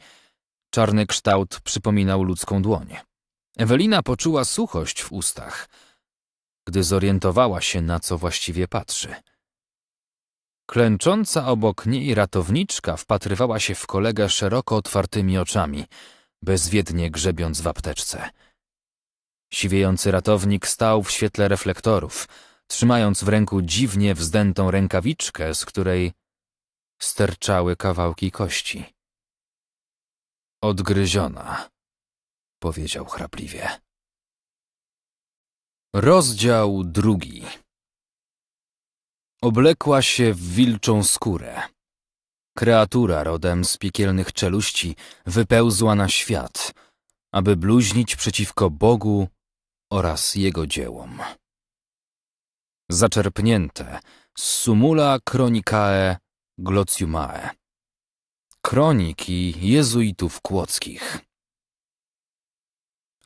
Czarny kształt przypominał ludzką dłoń. Ewelina poczuła suchość w ustach, gdy zorientowała się, na co właściwie patrzy. Klęcząca obok niej ratowniczka wpatrywała się w kolegę szeroko otwartymi oczami, bezwiednie grzebiąc w apteczce. Siwiejący ratownik stał w świetle reflektorów, trzymając w ręku dziwnie wzdętą rękawiczkę, z której sterczały kawałki kości. Odgryziona powiedział chrapliwie. Rozdział drugi. Oblekła się w wilczą skórę. Kreatura rodem z piekielnych czeluści wypełzła na świat, aby bluźnić przeciwko Bogu oraz jego dziełom. Zaczerpnięte z Sumula Chronicae Glocjumae. Kroniki jezuitów kłodzkich.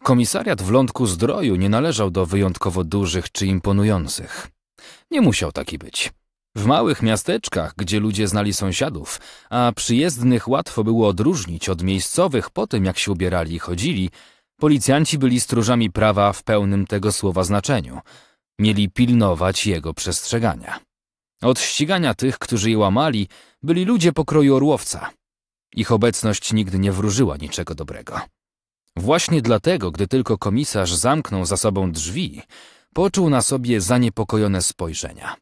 Komisariat w Lądku Zdroju nie należał do wyjątkowo dużych czy imponujących. Nie musiał taki być. W małych miasteczkach, gdzie ludzie znali sąsiadów, a przyjezdnych łatwo było odróżnić od miejscowych po tym, jak się ubierali i chodzili, policjanci byli stróżami prawa w pełnym tego słowa znaczeniu. Mieli pilnować jego przestrzegania. Od ścigania tych, którzy je łamali, byli ludzie pokroju orłowca. Ich obecność nigdy nie wróżyła niczego dobrego. Właśnie dlatego, gdy tylko komisarz zamknął za sobą drzwi, poczuł na sobie zaniepokojone spojrzenia.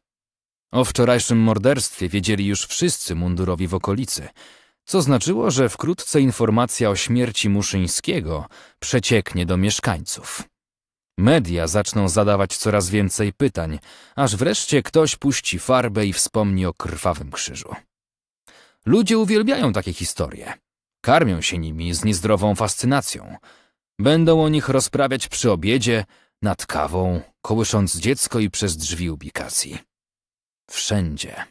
O wczorajszym morderstwie wiedzieli już wszyscy mundurowi w okolicy, co znaczyło, że wkrótce informacja o śmierci Muszyńskiego przecieknie do mieszkańców. Media zaczną zadawać coraz więcej pytań, aż wreszcie ktoś puści farbę i wspomni o krwawym krzyżu. Ludzie uwielbiają takie historie. Karmią się nimi z niezdrową fascynacją. Będą o nich rozprawiać przy obiedzie, nad kawą, kołysząc dziecko i przez drzwi ubikacji. Wszędzie.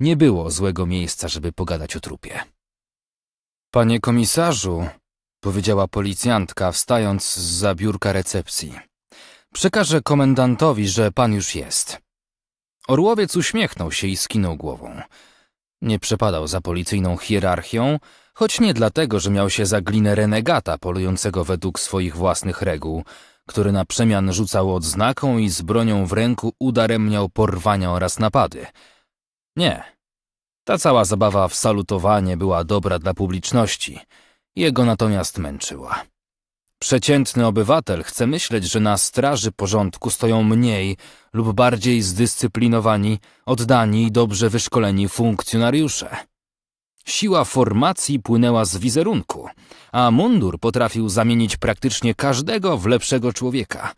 Nie było złego miejsca, żeby pogadać o trupie. Panie komisarzu, powiedziała policjantka, wstając z biurka recepcji. Przekażę komendantowi, że pan już jest. Orłowiec uśmiechnął się i skinął głową. Nie przepadał za policyjną hierarchią, Choć nie dlatego, że miał się za glinę renegata polującego według swoich własnych reguł, który na przemian rzucał odznaką i z bronią w ręku udaremniał porwania oraz napady. Nie. Ta cała zabawa w salutowanie była dobra dla publiczności, jego natomiast męczyła. Przeciętny obywatel chce myśleć, że na straży porządku stoją mniej lub bardziej zdyscyplinowani, oddani i dobrze wyszkoleni funkcjonariusze. Siła formacji płynęła z wizerunku, a mundur potrafił zamienić praktycznie każdego w lepszego człowieka.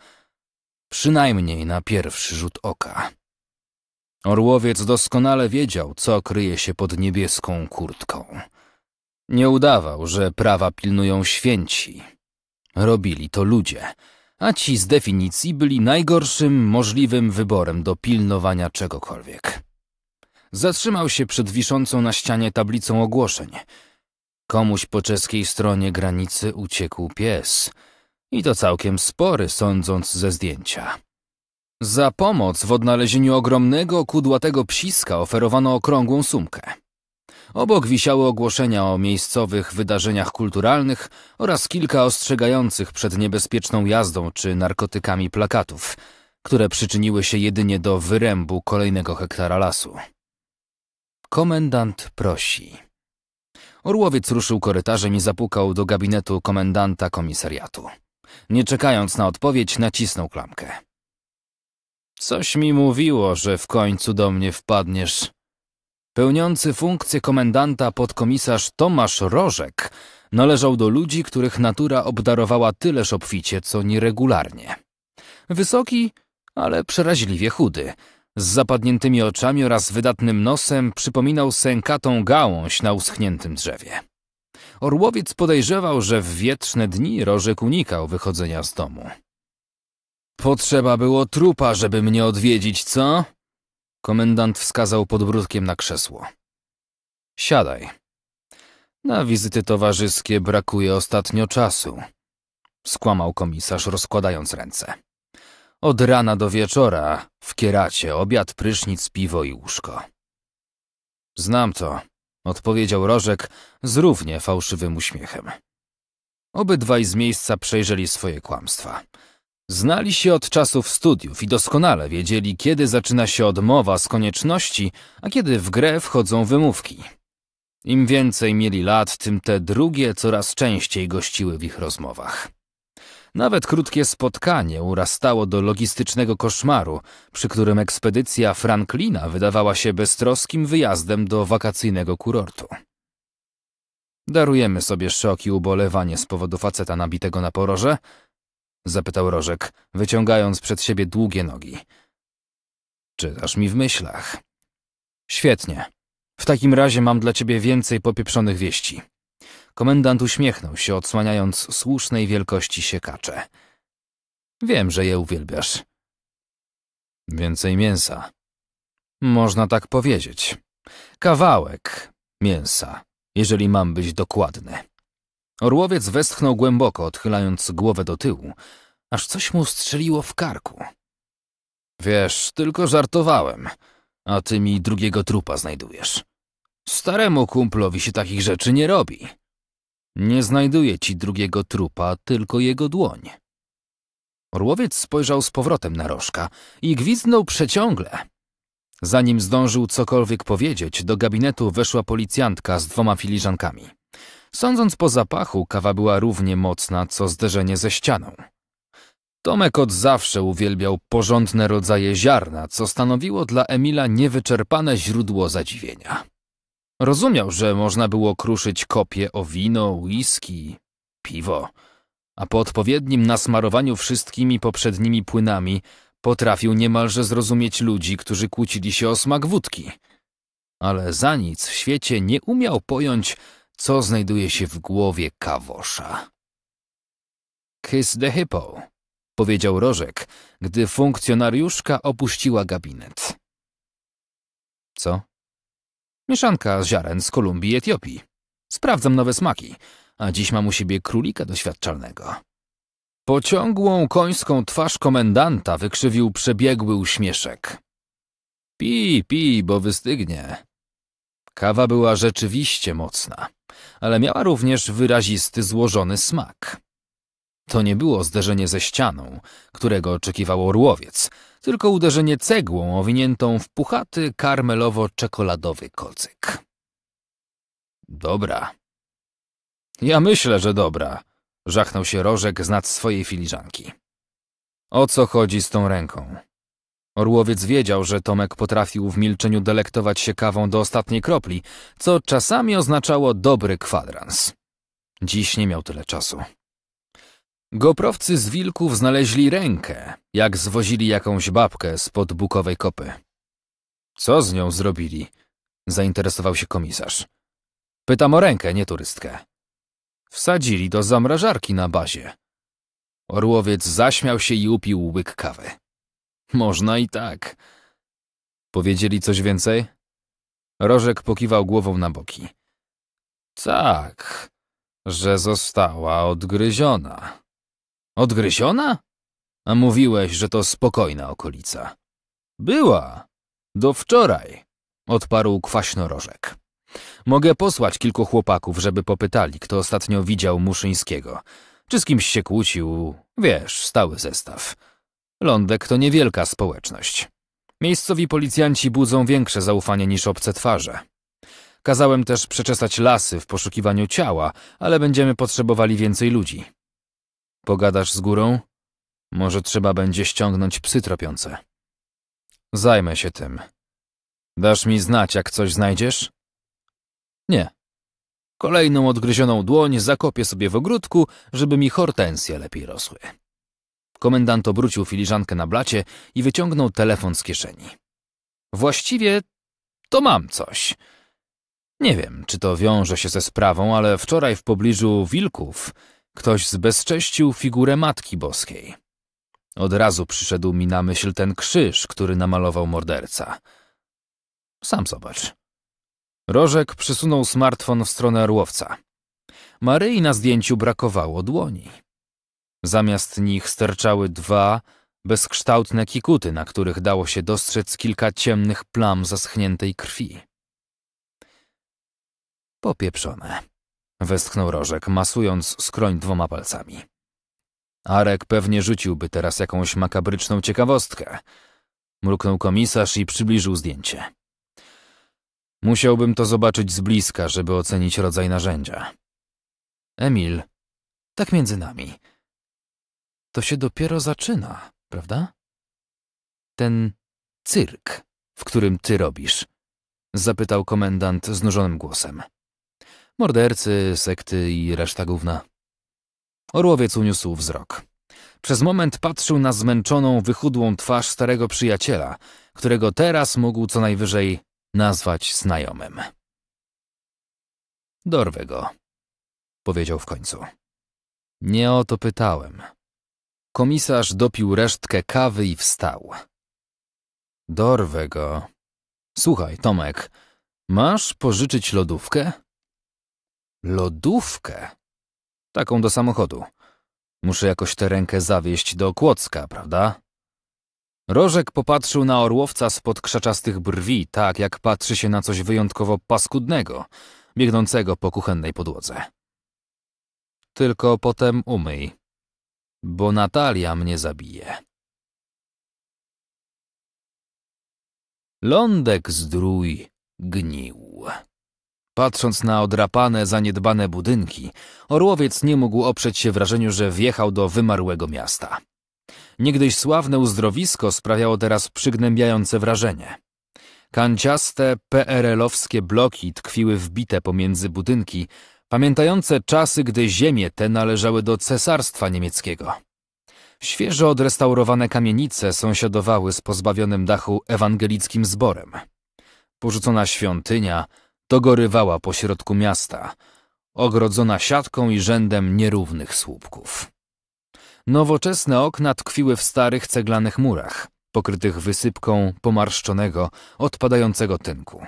Przynajmniej na pierwszy rzut oka. Orłowiec doskonale wiedział, co kryje się pod niebieską kurtką. Nie udawał, że prawa pilnują święci. Robili to ludzie, a ci z definicji byli najgorszym możliwym wyborem do pilnowania czegokolwiek. Zatrzymał się przed wiszącą na ścianie tablicą ogłoszeń. Komuś po czeskiej stronie granicy uciekł pies. I to całkiem spory, sądząc ze zdjęcia. Za pomoc w odnalezieniu ogromnego, kudłatego psiska oferowano okrągłą sumkę. Obok wisiały ogłoszenia o miejscowych wydarzeniach kulturalnych oraz kilka ostrzegających przed niebezpieczną jazdą czy narkotykami plakatów, które przyczyniły się jedynie do wyrębu kolejnego hektara lasu. Komendant prosi. Orłowiec ruszył korytarzem i zapukał do gabinetu komendanta komisariatu. Nie czekając na odpowiedź, nacisnął klamkę. Coś mi mówiło, że w końcu do mnie wpadniesz. Pełniący funkcję komendanta podkomisarz Tomasz Rożek należał do ludzi, których natura obdarowała tyleż obficie, co nieregularnie. Wysoki, ale przeraźliwie chudy – z zapadniętymi oczami oraz wydatnym nosem przypominał sękatą gałąź na uschniętym drzewie. Orłowiec podejrzewał, że w wietrzne dni Rożek unikał wychodzenia z domu. Potrzeba było trupa, żeby mnie odwiedzić, co? Komendant wskazał podbródkiem na krzesło. Siadaj. Na wizyty towarzyskie brakuje ostatnio czasu, skłamał komisarz, rozkładając ręce. Od rana do wieczora w kieracie obiad, prysznic, piwo i łóżko. Znam to, odpowiedział Rożek z równie fałszywym uśmiechem. Obydwaj z miejsca przejrzeli swoje kłamstwa. Znali się od czasów studiów i doskonale wiedzieli, kiedy zaczyna się odmowa z konieczności, a kiedy w grę wchodzą wymówki. Im więcej mieli lat, tym te drugie coraz częściej gościły w ich rozmowach. Nawet krótkie spotkanie urastało do logistycznego koszmaru, przy którym ekspedycja Franklina wydawała się beztroskim wyjazdem do wakacyjnego kurortu. Darujemy sobie szok i ubolewanie z powodu faceta nabitego na poroże? Zapytał Rożek, wyciągając przed siebie długie nogi. Czytasz mi w myślach. Świetnie. W takim razie mam dla ciebie więcej popieprzonych wieści. Komendant uśmiechnął się, odsłaniając słusznej wielkości siekacze. Wiem, że je uwielbiasz. Więcej mięsa. Można tak powiedzieć. Kawałek mięsa, jeżeli mam być dokładny. Orłowiec westchnął głęboko, odchylając głowę do tyłu, aż coś mu strzeliło w karku. Wiesz, tylko żartowałem, a ty mi drugiego trupa znajdujesz. Staremu kumplowi się takich rzeczy nie robi. Nie znajduję ci drugiego trupa, tylko jego dłoń. Orłowiec spojrzał z powrotem na rożka i gwizdnął przeciągle. Zanim zdążył cokolwiek powiedzieć, do gabinetu weszła policjantka z dwoma filiżankami. Sądząc po zapachu, kawa była równie mocna, co zderzenie ze ścianą. Tomek od zawsze uwielbiał porządne rodzaje ziarna, co stanowiło dla Emila niewyczerpane źródło zadziwienia. Rozumiał, że można było kruszyć kopie o wino, whisky, piwo, a po odpowiednim nasmarowaniu wszystkimi poprzednimi płynami potrafił niemalże zrozumieć ludzi, którzy kłócili się o smak wódki. Ale za nic w świecie nie umiał pojąć, co znajduje się w głowie kawosza. Kiss the hippo, powiedział Rożek, gdy funkcjonariuszka opuściła gabinet. Co? Mieszanka z ziaren z Kolumbii i Etiopii. Sprawdzam nowe smaki, a dziś mam u siebie królika doświadczalnego. Pociągłą końską twarz komendanta wykrzywił przebiegły uśmieszek. Pi, pi, bo wystygnie. Kawa była rzeczywiście mocna, ale miała również wyrazisty, złożony smak. To nie było zderzenie ze ścianą, którego oczekiwał orłowiec, tylko uderzenie cegłą owiniętą w puchaty, karmelowo-czekoladowy kocyk. Dobra. Ja myślę, że dobra, żachnął się Rożek z nad swojej filiżanki. O co chodzi z tą ręką? Orłowiec wiedział, że Tomek potrafił w milczeniu delektować się kawą do ostatniej kropli, co czasami oznaczało dobry kwadrans. Dziś nie miał tyle czasu. Goprowcy z wilków znaleźli rękę, jak zwozili jakąś babkę spod bukowej kopy. Co z nią zrobili? Zainteresował się komisarz. Pytam o rękę, nie turystkę. Wsadzili do zamrażarki na bazie. Orłowiec zaśmiał się i upił łyk kawy. Można i tak. Powiedzieli coś więcej? Rożek pokiwał głową na boki. Tak, że została odgryziona. Odgryziona? A mówiłeś, że to spokojna okolica. Była. Do wczoraj, odparł kwaśnorożek. Mogę posłać kilku chłopaków, żeby popytali, kto ostatnio widział Muszyńskiego. Czy z kimś się kłócił? Wiesz, stały zestaw. Lądek to niewielka społeczność. Miejscowi policjanci budzą większe zaufanie niż obce twarze. Kazałem też przeczesać lasy w poszukiwaniu ciała, ale będziemy potrzebowali więcej ludzi. Pogadasz z górą? Może trzeba będzie ściągnąć psy tropiące. Zajmę się tym. Dasz mi znać, jak coś znajdziesz? Nie. Kolejną odgryzioną dłoń zakopię sobie w ogródku, żeby mi hortensje lepiej rosły. Komendant obrócił filiżankę na blacie i wyciągnął telefon z kieszeni. Właściwie to mam coś. Nie wiem, czy to wiąże się ze sprawą, ale wczoraj w pobliżu Wilków Ktoś zbezcześcił figurę Matki Boskiej. Od razu przyszedł mi na myśl ten krzyż, który namalował morderca. Sam zobacz. Rożek przysunął smartfon w stronę Orłowca. Maryi na zdjęciu brakowało dłoni. Zamiast nich sterczały dwa bezkształtne kikuty, na których dało się dostrzec kilka ciemnych plam zaschniętej krwi. Popieprzone westchnął Rożek, masując skroń dwoma palcami. Arek pewnie rzuciłby teraz jakąś makabryczną ciekawostkę. Mruknął komisarz i przybliżył zdjęcie. Musiałbym to zobaczyć z bliska, żeby ocenić rodzaj narzędzia. Emil, tak między nami. To się dopiero zaczyna, prawda? Ten cyrk, w którym ty robisz? Zapytał komendant znużonym głosem. Mordercy, sekty i reszta gówna. Orłowiec uniósł wzrok. Przez moment patrzył na zmęczoną, wychudłą twarz starego przyjaciela, którego teraz mógł co najwyżej nazwać znajomym. Dorwę go, powiedział w końcu. Nie o to pytałem. Komisarz dopił resztkę kawy i wstał. Dorwę go. Słuchaj, Tomek, masz pożyczyć lodówkę? Lodówkę? Taką do samochodu. Muszę jakoś tę rękę zawieść do kłocka, prawda? Rożek popatrzył na orłowca spod krzaczastych brwi, tak jak patrzy się na coś wyjątkowo paskudnego, biegnącego po kuchennej podłodze. Tylko potem umyj, bo Natalia mnie zabije. Lądek zdrój gnił. Patrząc na odrapane, zaniedbane budynki, Orłowiec nie mógł oprzeć się wrażeniu, że wjechał do wymarłego miasta. Niegdyś sławne uzdrowisko sprawiało teraz przygnębiające wrażenie. Kanciaste, PRL-owskie bloki tkwiły wbite pomiędzy budynki, pamiętające czasy, gdy ziemie te należały do cesarstwa niemieckiego. Świeżo odrestaurowane kamienice sąsiadowały z pozbawionym dachu ewangelickim zborem. Porzucona świątynia – dogorywała pośrodku miasta, ogrodzona siatką i rzędem nierównych słupków. Nowoczesne okna tkwiły w starych ceglanych murach, pokrytych wysypką pomarszczonego, odpadającego tynku.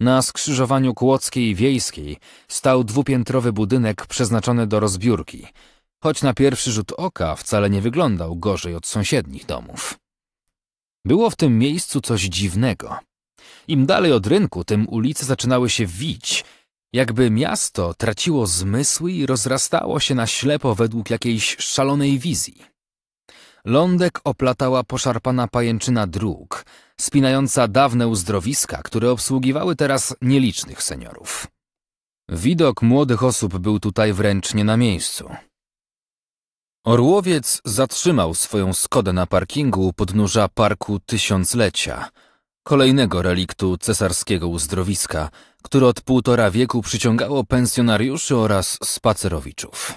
Na skrzyżowaniu Kłodzkiej i Wiejskiej stał dwupiętrowy budynek przeznaczony do rozbiórki, choć na pierwszy rzut oka wcale nie wyglądał gorzej od sąsiednich domów. Było w tym miejscu coś dziwnego – im dalej od rynku, tym ulice zaczynały się wić. Jakby miasto traciło zmysły i rozrastało się na ślepo według jakiejś szalonej wizji. Lądek oplatała poszarpana pajęczyna dróg, spinająca dawne uzdrowiska, które obsługiwały teraz nielicznych seniorów. Widok młodych osób był tutaj wręcz nie na miejscu. Orłowiec zatrzymał swoją Skodę na parkingu u podnóża Parku Tysiąclecia – kolejnego reliktu cesarskiego uzdrowiska, które od półtora wieku przyciągało pensjonariuszy oraz spacerowiczów.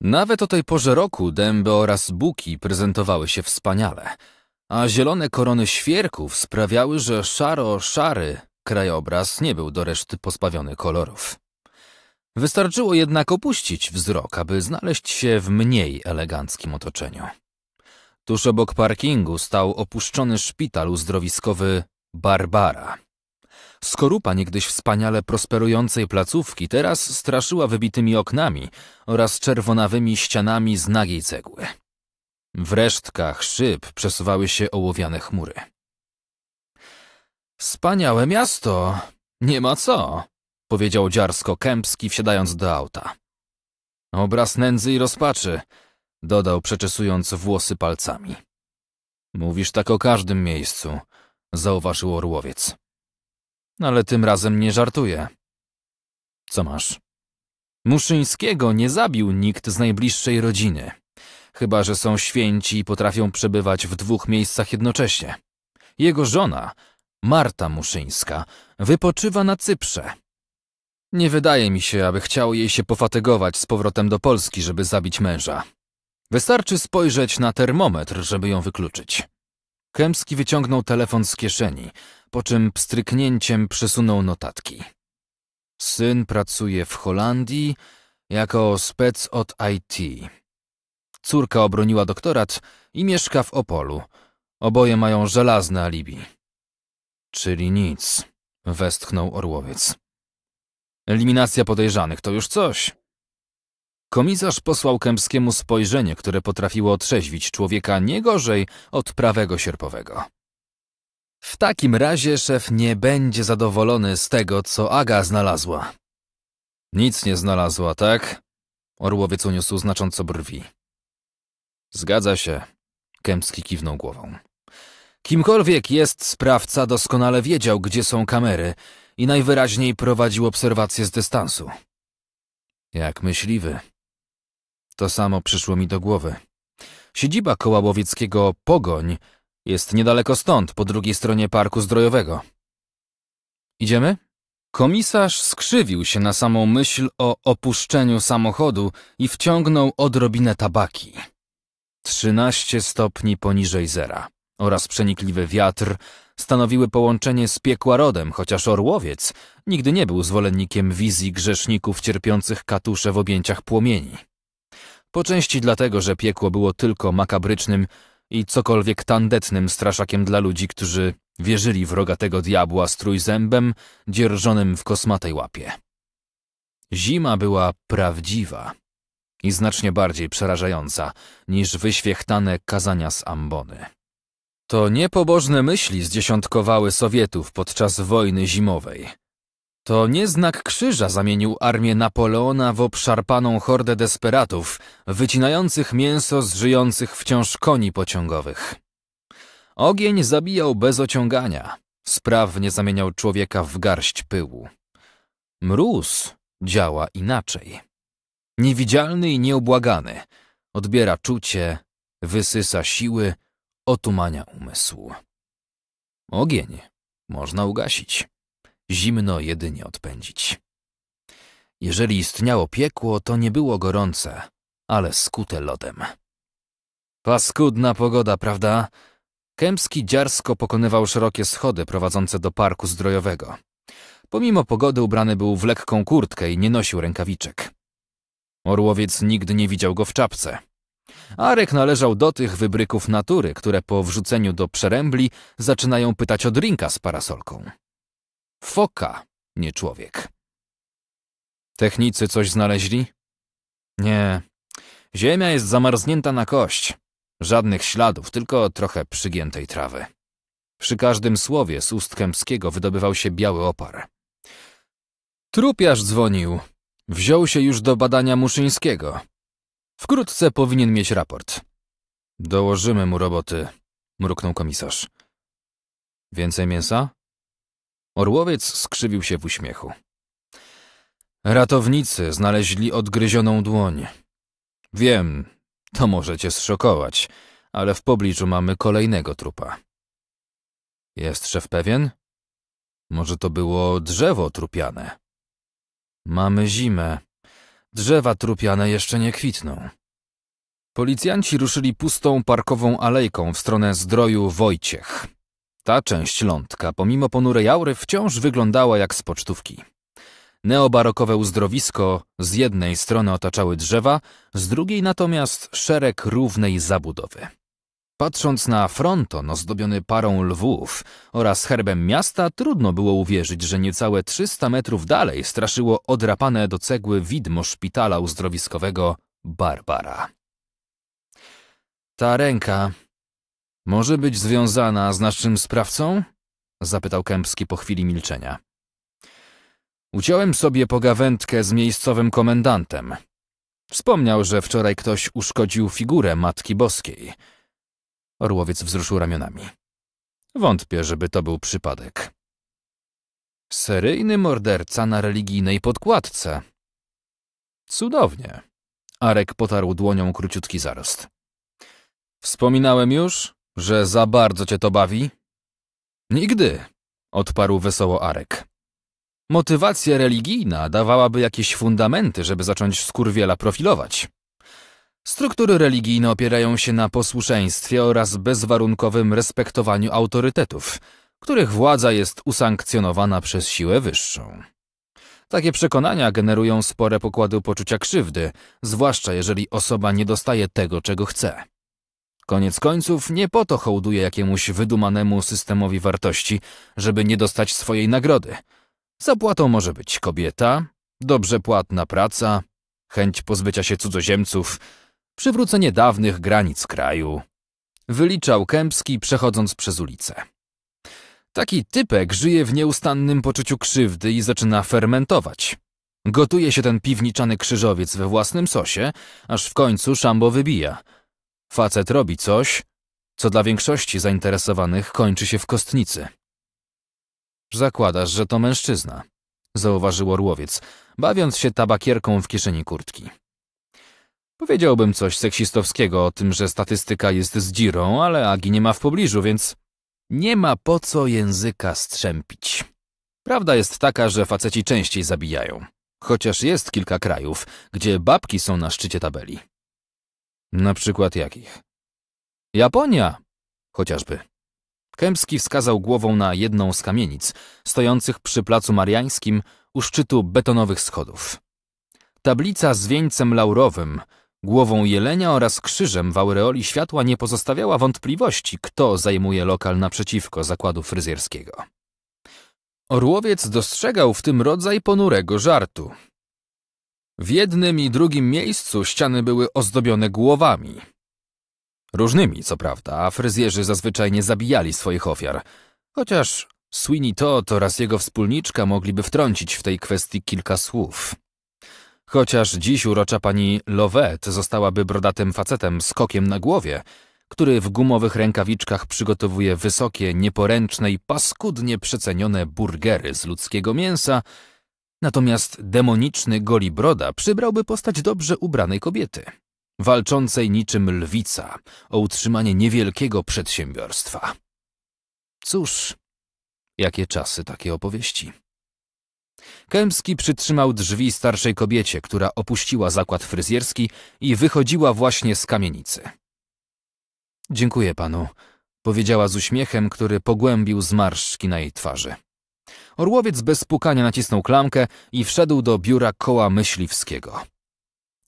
Nawet o tej porze roku dęby oraz buki prezentowały się wspaniale, a zielone korony świerków sprawiały, że szaro-szary krajobraz nie był do reszty pozbawiony kolorów. Wystarczyło jednak opuścić wzrok, aby znaleźć się w mniej eleganckim otoczeniu. Tuż obok parkingu stał opuszczony szpital uzdrowiskowy Barbara. Skorupa niegdyś wspaniale prosperującej placówki teraz straszyła wybitymi oknami oraz czerwonawymi ścianami z nagiej cegły. W resztkach szyb przesuwały się ołowiane chmury. Wspaniałe miasto! Nie ma co! powiedział dziarsko kępski, wsiadając do auta. Obraz nędzy i rozpaczy dodał, przeczesując włosy palcami. Mówisz tak o każdym miejscu, zauważył orłowiec. Ale tym razem nie żartuję. Co masz? Muszyńskiego nie zabił nikt z najbliższej rodziny. Chyba, że są święci i potrafią przebywać w dwóch miejscach jednocześnie. Jego żona, Marta Muszyńska, wypoczywa na Cyprze. Nie wydaje mi się, aby chciało jej się pofatygować z powrotem do Polski, żeby zabić męża. Wystarczy spojrzeć na termometr, żeby ją wykluczyć. Kemski wyciągnął telefon z kieszeni, po czym pstryknięciem przesunął notatki. Syn pracuje w Holandii jako spec od IT. Córka obroniła doktorat i mieszka w Opolu. Oboje mają żelazne alibi. Czyli nic, westchnął Orłowiec. Eliminacja podejrzanych to już coś. Komisarz posłał Kępskiemu spojrzenie, które potrafiło otrzeźwić człowieka nie gorzej od prawego sierpowego. W takim razie szef nie będzie zadowolony z tego, co Aga znalazła. Nic nie znalazła, tak? Orłowiec uniósł znacząco brwi. Zgadza się. Kępski kiwnął głową. Kimkolwiek jest sprawca, doskonale wiedział, gdzie są kamery i najwyraźniej prowadził obserwacje z dystansu. Jak myśliwy, to samo przyszło mi do głowy. Siedziba koła łowieckiego Pogoń jest niedaleko stąd, po drugiej stronie Parku Zdrojowego. Idziemy? Komisarz skrzywił się na samą myśl o opuszczeniu samochodu i wciągnął odrobinę tabaki. Trzynaście stopni poniżej zera oraz przenikliwy wiatr stanowiły połączenie z piekła rodem, chociaż Orłowiec nigdy nie był zwolennikiem wizji grzeszników cierpiących katusze w objęciach płomieni. Po części dlatego, że piekło było tylko makabrycznym i cokolwiek tandetnym straszakiem dla ludzi, którzy wierzyli w rogatego diabła z trójzębem dzierżonym w kosmatej łapie. Zima była prawdziwa i znacznie bardziej przerażająca niż wyświechtane kazania z ambony. To niepobożne myśli zdziesiątkowały Sowietów podczas wojny zimowej – to nie znak krzyża zamienił armię Napoleona w obszarpaną hordę desperatów, wycinających mięso z żyjących wciąż koni pociągowych. Ogień zabijał bez ociągania, sprawnie zamieniał człowieka w garść pyłu. Mróz działa inaczej. Niewidzialny i nieubłagany, odbiera czucie, wysysa siły, otumania umysł. Ogień można ugasić zimno jedynie odpędzić. Jeżeli istniało piekło, to nie było gorące, ale skute lodem. Paskudna pogoda, prawda? Kępski dziarsko pokonywał szerokie schody prowadzące do parku zdrojowego. Pomimo pogody ubrany był w lekką kurtkę i nie nosił rękawiczek. Orłowiec nigdy nie widział go w czapce. Arek należał do tych wybryków natury, które po wrzuceniu do przerębli zaczynają pytać o drinka z parasolką. Foka, nie człowiek. Technicy coś znaleźli? Nie. Ziemia jest zamarznięta na kość. Żadnych śladów, tylko trochę przygiętej trawy. Przy każdym słowie z ust Kępskiego wydobywał się biały opar. Trupiarz dzwonił. Wziął się już do badania Muszyńskiego. Wkrótce powinien mieć raport. Dołożymy mu roboty, mruknął komisarz. Więcej mięsa? Orłowiec skrzywił się w uśmiechu. Ratownicy znaleźli odgryzioną dłoń. Wiem, to możecie zszokować, ale w pobliżu mamy kolejnego trupa. Jest szef pewien? Może to było drzewo trupiane? Mamy zimę. Drzewa trupiane jeszcze nie kwitną. Policjanci ruszyli pustą parkową alejką w stronę zdroju Wojciech. Ta część lądka, pomimo ponurej aury, wciąż wyglądała jak z pocztówki. Neobarokowe uzdrowisko z jednej strony otaczały drzewa, z drugiej natomiast szereg równej zabudowy. Patrząc na fronton ozdobiony parą lwów oraz herbem miasta, trudno było uwierzyć, że niecałe 300 metrów dalej straszyło odrapane do cegły widmo szpitala uzdrowiskowego Barbara. Ta ręka może być związana z naszym sprawcą? Zapytał Kępski po chwili milczenia. Uciąłem sobie pogawędkę z miejscowym komendantem. Wspomniał, że wczoraj ktoś uszkodził figurę Matki Boskiej. Orłowiec wzruszył ramionami. Wątpię, żeby to był przypadek. Seryjny morderca na religijnej podkładce. Cudownie. Arek potarł dłonią króciutki zarost. Wspominałem już, że za bardzo cię to bawi? Nigdy, odparł wesoło Arek. Motywacja religijna dawałaby jakieś fundamenty, żeby zacząć skurwiela profilować. Struktury religijne opierają się na posłuszeństwie oraz bezwarunkowym respektowaniu autorytetów, których władza jest usankcjonowana przez siłę wyższą. Takie przekonania generują spore pokłady poczucia krzywdy, zwłaszcza jeżeli osoba nie dostaje tego, czego chce. Koniec końców nie po to hołduje jakiemuś wydumanemu systemowi wartości, żeby nie dostać swojej nagrody. Zapłatą może być kobieta, dobrze płatna praca, chęć pozbycia się cudzoziemców, przywrócenie dawnych granic kraju. Wyliczał Kępski, przechodząc przez ulicę. Taki typek żyje w nieustannym poczuciu krzywdy i zaczyna fermentować. Gotuje się ten piwniczany krzyżowiec we własnym sosie, aż w końcu szambo wybija – Facet robi coś, co dla większości zainteresowanych kończy się w kostnicy. Zakładasz, że to mężczyzna, zauważył orłowiec, bawiąc się tabakierką w kieszeni kurtki. Powiedziałbym coś seksistowskiego o tym, że statystyka jest z dzirą, ale Agi nie ma w pobliżu, więc nie ma po co języka strzępić. Prawda jest taka, że faceci częściej zabijają. Chociaż jest kilka krajów, gdzie babki są na szczycie tabeli. Na przykład jakich? Japonia! Chociażby. Kępski wskazał głową na jedną z kamienic, stojących przy placu mariańskim u szczytu betonowych schodów. Tablica z wieńcem laurowym, głową jelenia oraz krzyżem w aureoli światła nie pozostawiała wątpliwości, kto zajmuje lokal naprzeciwko zakładu fryzjerskiego. Orłowiec dostrzegał w tym rodzaj ponurego żartu, w jednym i drugim miejscu ściany były ozdobione głowami. Różnymi, co prawda, a fryzjerzy zazwyczaj nie zabijali swoich ofiar, chociaż Sweeney Todd oraz jego wspólniczka mogliby wtrącić w tej kwestii kilka słów. Chociaż dziś urocza pani Lovett zostałaby brodatym facetem z kokiem na głowie, który w gumowych rękawiczkach przygotowuje wysokie, nieporęczne i paskudnie przecenione burgery z ludzkiego mięsa, Natomiast demoniczny Golibroda przybrałby postać dobrze ubranej kobiety, walczącej niczym lwica o utrzymanie niewielkiego przedsiębiorstwa. Cóż, jakie czasy takie opowieści. Kępski przytrzymał drzwi starszej kobiecie, która opuściła zakład fryzjerski i wychodziła właśnie z kamienicy. Dziękuję panu, powiedziała z uśmiechem, który pogłębił zmarszczki na jej twarzy. Orłowiec bez pukania nacisnął klamkę i wszedł do biura koła myśliwskiego.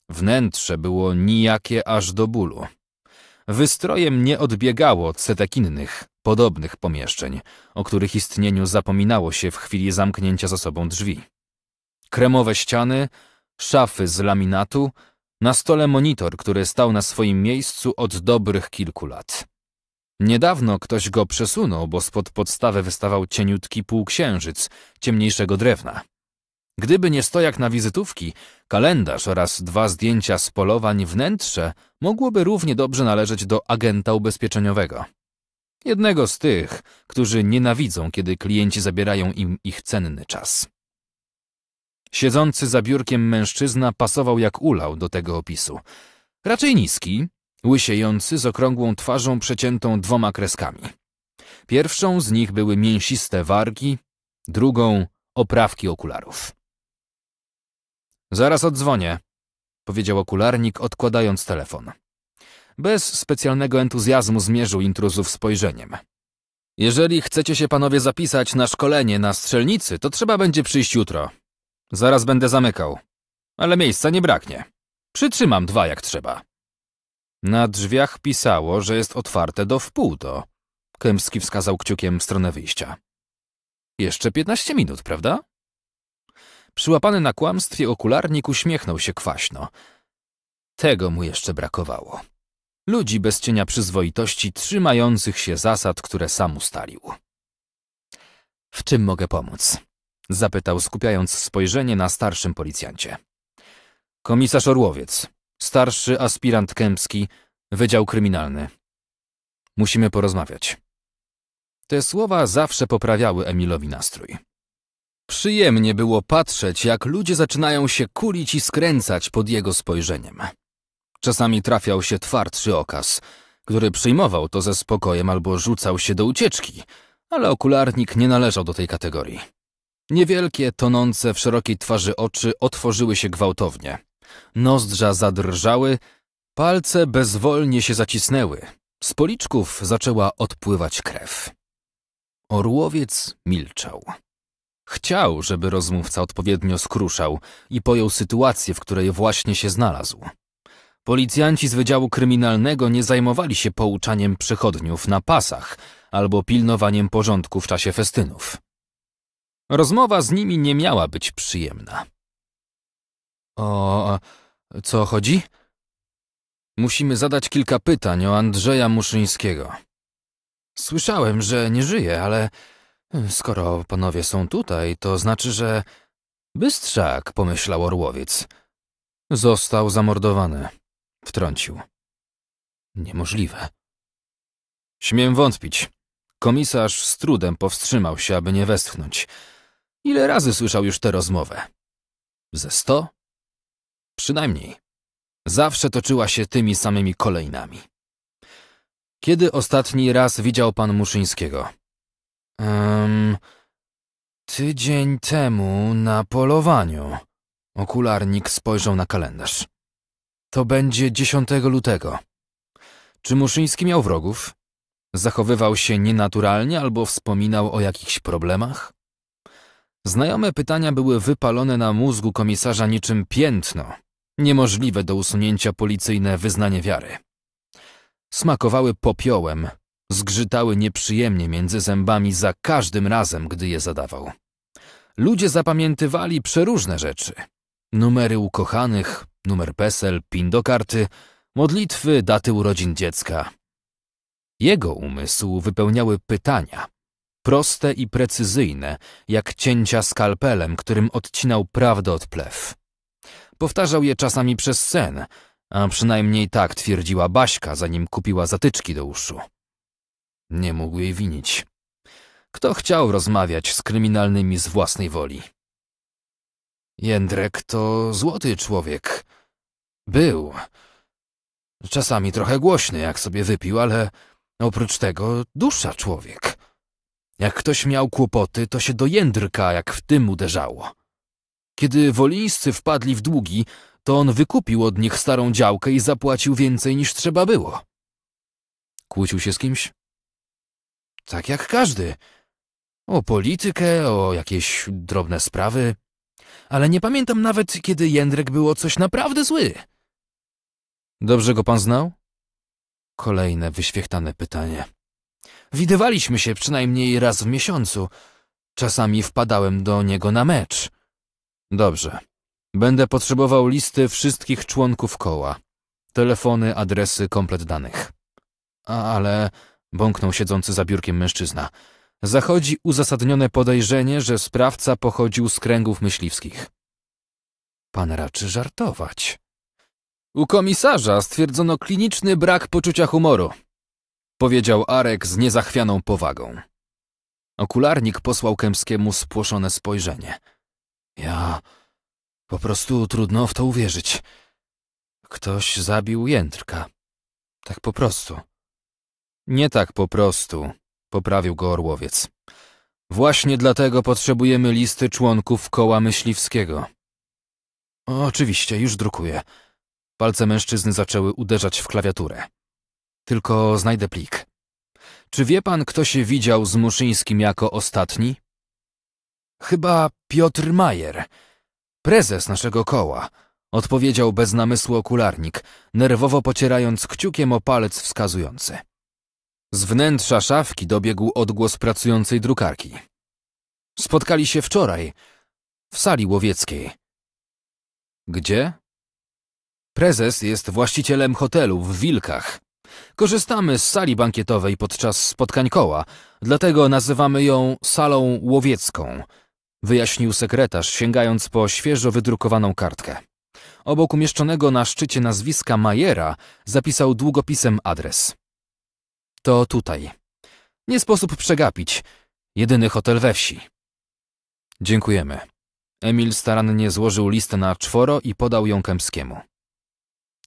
Wnętrze było nijakie aż do bólu. Wystrojem nie odbiegało od setek innych, podobnych pomieszczeń, o których istnieniu zapominało się w chwili zamknięcia za sobą drzwi. Kremowe ściany, szafy z laminatu, na stole monitor, który stał na swoim miejscu od dobrych kilku lat. Niedawno ktoś go przesunął, bo spod podstawy wystawał cieniutki półksiężyc, ciemniejszego drewna. Gdyby nie stojak na wizytówki, kalendarz oraz dwa zdjęcia z polowań wnętrze mogłoby równie dobrze należeć do agenta ubezpieczeniowego. Jednego z tych, którzy nienawidzą, kiedy klienci zabierają im ich cenny czas. Siedzący za biurkiem mężczyzna pasował jak ulał do tego opisu. Raczej niski, Łysiejący z okrągłą twarzą przeciętą dwoma kreskami. Pierwszą z nich były mięsiste wargi, drugą oprawki okularów. Zaraz odzwonię, powiedział okularnik, odkładając telefon. Bez specjalnego entuzjazmu zmierzył intruzów spojrzeniem. Jeżeli chcecie się panowie zapisać na szkolenie na strzelnicy, to trzeba będzie przyjść jutro. Zaraz będę zamykał. Ale miejsca nie braknie. Przytrzymam dwa jak trzeba. Na drzwiach pisało, że jest otwarte do wpół To Kępski wskazał kciukiem w stronę wyjścia. Jeszcze piętnaście minut, prawda? Przyłapany na kłamstwie okularnik uśmiechnął się kwaśno. Tego mu jeszcze brakowało. Ludzi bez cienia przyzwoitości, trzymających się zasad, które sam ustalił. W czym mogę pomóc? Zapytał, skupiając spojrzenie na starszym policjancie. Komisarz Orłowiec, Starszy aspirant Kępski, Wydział Kryminalny. Musimy porozmawiać. Te słowa zawsze poprawiały Emilowi nastrój. Przyjemnie było patrzeć, jak ludzie zaczynają się kulić i skręcać pod jego spojrzeniem. Czasami trafiał się twardszy okaz, który przyjmował to ze spokojem albo rzucał się do ucieczki, ale okularnik nie należał do tej kategorii. Niewielkie, tonące w szerokiej twarzy oczy otworzyły się gwałtownie, nozdrza zadrżały, palce bezwolnie się zacisnęły. Z policzków zaczęła odpływać krew. Orłowiec milczał. Chciał, żeby rozmówca odpowiednio skruszał i pojął sytuację, w której właśnie się znalazł. Policjanci z Wydziału Kryminalnego nie zajmowali się pouczaniem przychodniów na pasach albo pilnowaniem porządku w czasie festynów. Rozmowa z nimi nie miała być przyjemna. O co chodzi? Musimy zadać kilka pytań o Andrzeja Muszyńskiego. Słyszałem, że nie żyje, ale skoro panowie są tutaj, to znaczy, że... Bystrzak, pomyślał Orłowiec. Został zamordowany. Wtrącił. Niemożliwe. Śmiem wątpić. Komisarz z trudem powstrzymał się, aby nie westchnąć. Ile razy słyszał już tę rozmowę? Ze sto? Przynajmniej. Zawsze toczyła się tymi samymi kolejnami. Kiedy ostatni raz widział pan Muszyńskiego? Um, tydzień temu na polowaniu. Okularnik spojrzał na kalendarz. To będzie 10 lutego. Czy Muszyński miał wrogów? Zachowywał się nienaturalnie albo wspominał o jakichś problemach? Znajome pytania były wypalone na mózgu komisarza niczym piętno, niemożliwe do usunięcia policyjne wyznanie wiary. Smakowały popiołem, zgrzytały nieprzyjemnie między zębami za każdym razem, gdy je zadawał. Ludzie zapamiętywali przeróżne rzeczy. Numery ukochanych, numer PESEL, PIN do karty, modlitwy, daty urodzin dziecka. Jego umysł wypełniały pytania, proste i precyzyjne, jak cięcia skalpelem, którym odcinał prawdę od plew. Powtarzał je czasami przez sen, a przynajmniej tak twierdziła Baśka, zanim kupiła zatyczki do uszu. Nie mógł jej winić. Kto chciał rozmawiać z kryminalnymi z własnej woli? Jędrek to złoty człowiek. Był. Czasami trochę głośny, jak sobie wypił, ale oprócz tego dusza człowiek. Jak ktoś miał kłopoty, to się do Jędrka jak w tym uderzało. Kiedy wolińscy wpadli w długi, to on wykupił od nich starą działkę i zapłacił więcej niż trzeba było. Kłócił się z kimś? Tak jak każdy. O politykę, o jakieś drobne sprawy. Ale nie pamiętam nawet, kiedy Jędrek było coś naprawdę zły. Dobrze go pan znał? Kolejne wyświechtane pytanie. Widywaliśmy się przynajmniej raz w miesiącu. Czasami wpadałem do niego na mecz. Dobrze. Będę potrzebował listy wszystkich członków koła. Telefony, adresy, komplet danych. A, ale... Bąknął siedzący za biurkiem mężczyzna. Zachodzi uzasadnione podejrzenie, że sprawca pochodził z kręgów myśliwskich. Pan raczy żartować. U komisarza stwierdzono kliniczny brak poczucia humoru, powiedział Arek z niezachwianą powagą. Okularnik posłał Kępskiemu spłoszone spojrzenie – ja... Po prostu trudno w to uwierzyć. Ktoś zabił Jędrka. Tak po prostu. Nie tak po prostu, poprawił go Orłowiec. Właśnie dlatego potrzebujemy listy członków koła myśliwskiego. Oczywiście, już drukuję. Palce mężczyzny zaczęły uderzać w klawiaturę. Tylko znajdę plik. Czy wie pan, kto się widział z Muszyńskim jako ostatni? Chyba Piotr Majer, prezes naszego koła, odpowiedział bez namysłu okularnik, nerwowo pocierając kciukiem o palec wskazujący. Z wnętrza szafki dobiegł odgłos pracującej drukarki. Spotkali się wczoraj, w sali łowieckiej. Gdzie? Prezes jest właścicielem hotelu w Wilkach. Korzystamy z sali bankietowej podczas spotkań koła, dlatego nazywamy ją salą łowiecką – wyjaśnił sekretarz, sięgając po świeżo wydrukowaną kartkę. Obok umieszczonego na szczycie nazwiska Majera zapisał długopisem adres. To tutaj. Nie sposób przegapić. Jedyny hotel we wsi. Dziękujemy. Emil starannie złożył listę na czworo i podał ją Kępskiemu.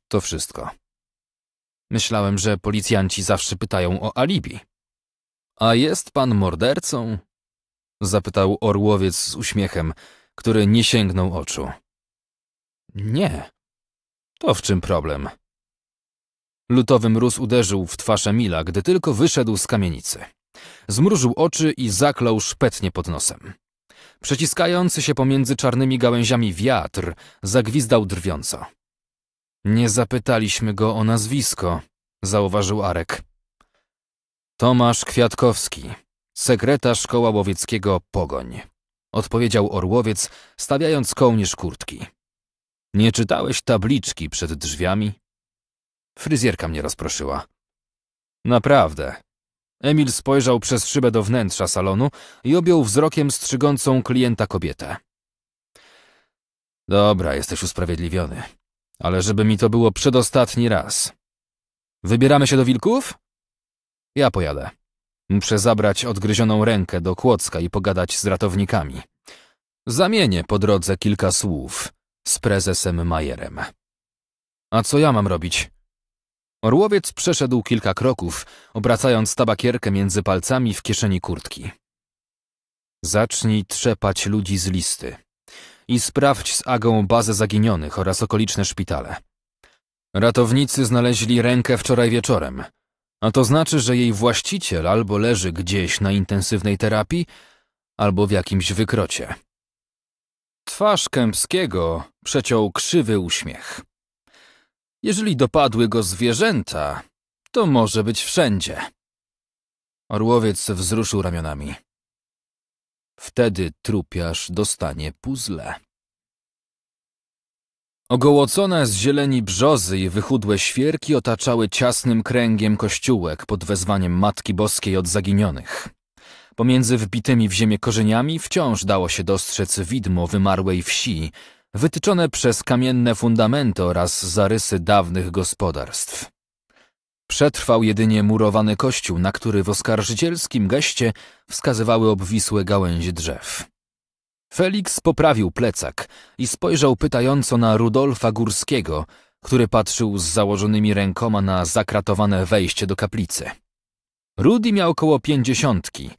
To wszystko. Myślałem, że policjanci zawsze pytają o alibi. A jest pan mordercą? Zapytał orłowiec z uśmiechem, który nie sięgnął oczu. Nie. To w czym problem? Lutowy mróz uderzył w twarz Emila, gdy tylko wyszedł z kamienicy. Zmrużył oczy i zaklął szpetnie pod nosem. Przeciskający się pomiędzy czarnymi gałęziami wiatr zagwizdał drwiąco. Nie zapytaliśmy go o nazwisko, zauważył Arek. Tomasz Kwiatkowski, Sekretarz koła łowieckiego Pogoń. Odpowiedział Orłowiec, stawiając kołnierz kurtki. Nie czytałeś tabliczki przed drzwiami? Fryzjerka mnie rozproszyła. Naprawdę. Emil spojrzał przez szybę do wnętrza salonu i objął wzrokiem strzygącą klienta kobietę. Dobra, jesteś usprawiedliwiony. Ale żeby mi to było przedostatni raz. Wybieramy się do wilków? Ja pojadę. Muszę zabrać odgryzioną rękę do kłocka i pogadać z ratownikami. Zamienię po drodze kilka słów z prezesem Majerem. A co ja mam robić? Orłowiec przeszedł kilka kroków, obracając tabakierkę między palcami w kieszeni kurtki. Zacznij trzepać ludzi z listy i sprawdź z Agą bazę zaginionych oraz okoliczne szpitale. Ratownicy znaleźli rękę wczoraj wieczorem – a to znaczy, że jej właściciel albo leży gdzieś na intensywnej terapii, albo w jakimś wykrocie. Twarz Kępskiego przeciął krzywy uśmiech. Jeżeli dopadły go zwierzęta, to może być wszędzie. Orłowiec wzruszył ramionami. Wtedy trupiarz dostanie puzzle. Ogołocone z zieleni brzozy i wychudłe świerki otaczały ciasnym kręgiem kościółek pod wezwaniem Matki Boskiej od zaginionych. Pomiędzy wbitymi w ziemię korzeniami wciąż dało się dostrzec widmo wymarłej wsi, wytyczone przez kamienne fundamenty oraz zarysy dawnych gospodarstw. Przetrwał jedynie murowany kościół, na który w oskarżycielskim geście wskazywały obwisłe gałęzie drzew. Felix poprawił plecak i spojrzał pytająco na Rudolfa Górskiego, który patrzył z założonymi rękoma na zakratowane wejście do kaplicy. Rudy miał około pięćdziesiątki,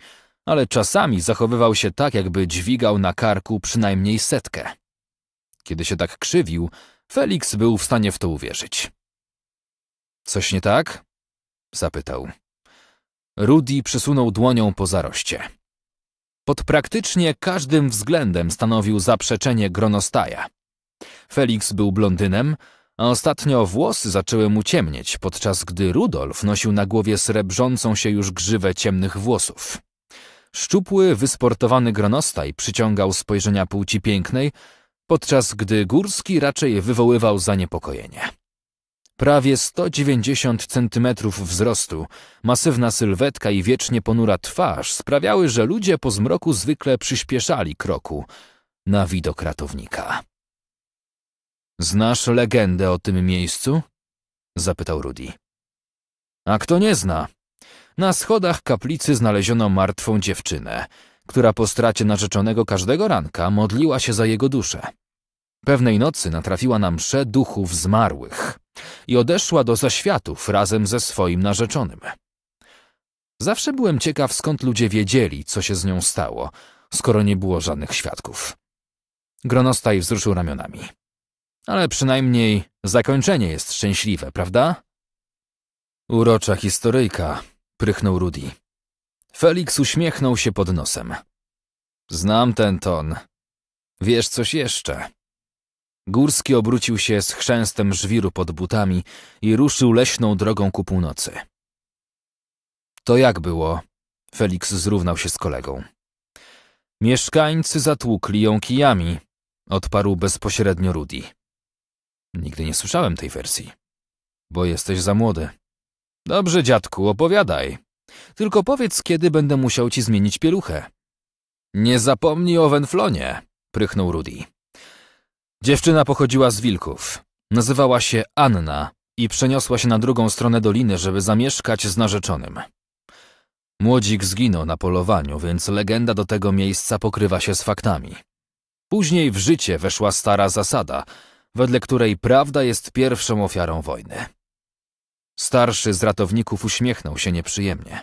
ale czasami zachowywał się tak, jakby dźwigał na karku przynajmniej setkę. Kiedy się tak krzywił, Felix był w stanie w to uwierzyć. Coś nie tak? zapytał. Rudy przysunął dłonią po zaroście. Pod praktycznie każdym względem stanowił zaprzeczenie gronostaja. Felix był blondynem, a ostatnio włosy zaczęły mu ciemnieć, podczas gdy Rudolf nosił na głowie srebrzącą się już grzywę ciemnych włosów. Szczupły, wysportowany gronostaj przyciągał spojrzenia płci pięknej, podczas gdy Górski raczej wywoływał zaniepokojenie. Prawie 190 centymetrów wzrostu, masywna sylwetka i wiecznie ponura twarz sprawiały, że ludzie po zmroku zwykle przyspieszali kroku na widok ratownika. Znasz legendę o tym miejscu? zapytał Rudy. A kto nie zna? Na schodach kaplicy znaleziono martwą dziewczynę, która po stracie narzeczonego każdego ranka modliła się za jego duszę. Pewnej nocy natrafiła na msze duchów zmarłych i odeszła do zaświatów razem ze swoim narzeczonym. Zawsze byłem ciekaw, skąd ludzie wiedzieli, co się z nią stało, skoro nie było żadnych świadków. Gronostaj wzruszył ramionami. Ale przynajmniej zakończenie jest szczęśliwe, prawda? Urocza historyjka, prychnął Rudy. Felix uśmiechnął się pod nosem. Znam ten ton. Wiesz coś jeszcze? Górski obrócił się z chrzęstem żwiru pod butami i ruszył leśną drogą ku północy. To jak było? Felix zrównał się z kolegą. Mieszkańcy zatłukli ją kijami, odparł bezpośrednio Rudy. Nigdy nie słyszałem tej wersji. Bo jesteś za młody. Dobrze, dziadku, opowiadaj. Tylko powiedz, kiedy będę musiał ci zmienić pieluchę. Nie zapomnij o Wenflonie, prychnął Rudy. Dziewczyna pochodziła z wilków. Nazywała się Anna i przeniosła się na drugą stronę doliny, żeby zamieszkać z narzeczonym. Młodzik zginął na polowaniu, więc legenda do tego miejsca pokrywa się z faktami. Później w życie weszła stara zasada, wedle której prawda jest pierwszą ofiarą wojny. Starszy z ratowników uśmiechnął się nieprzyjemnie.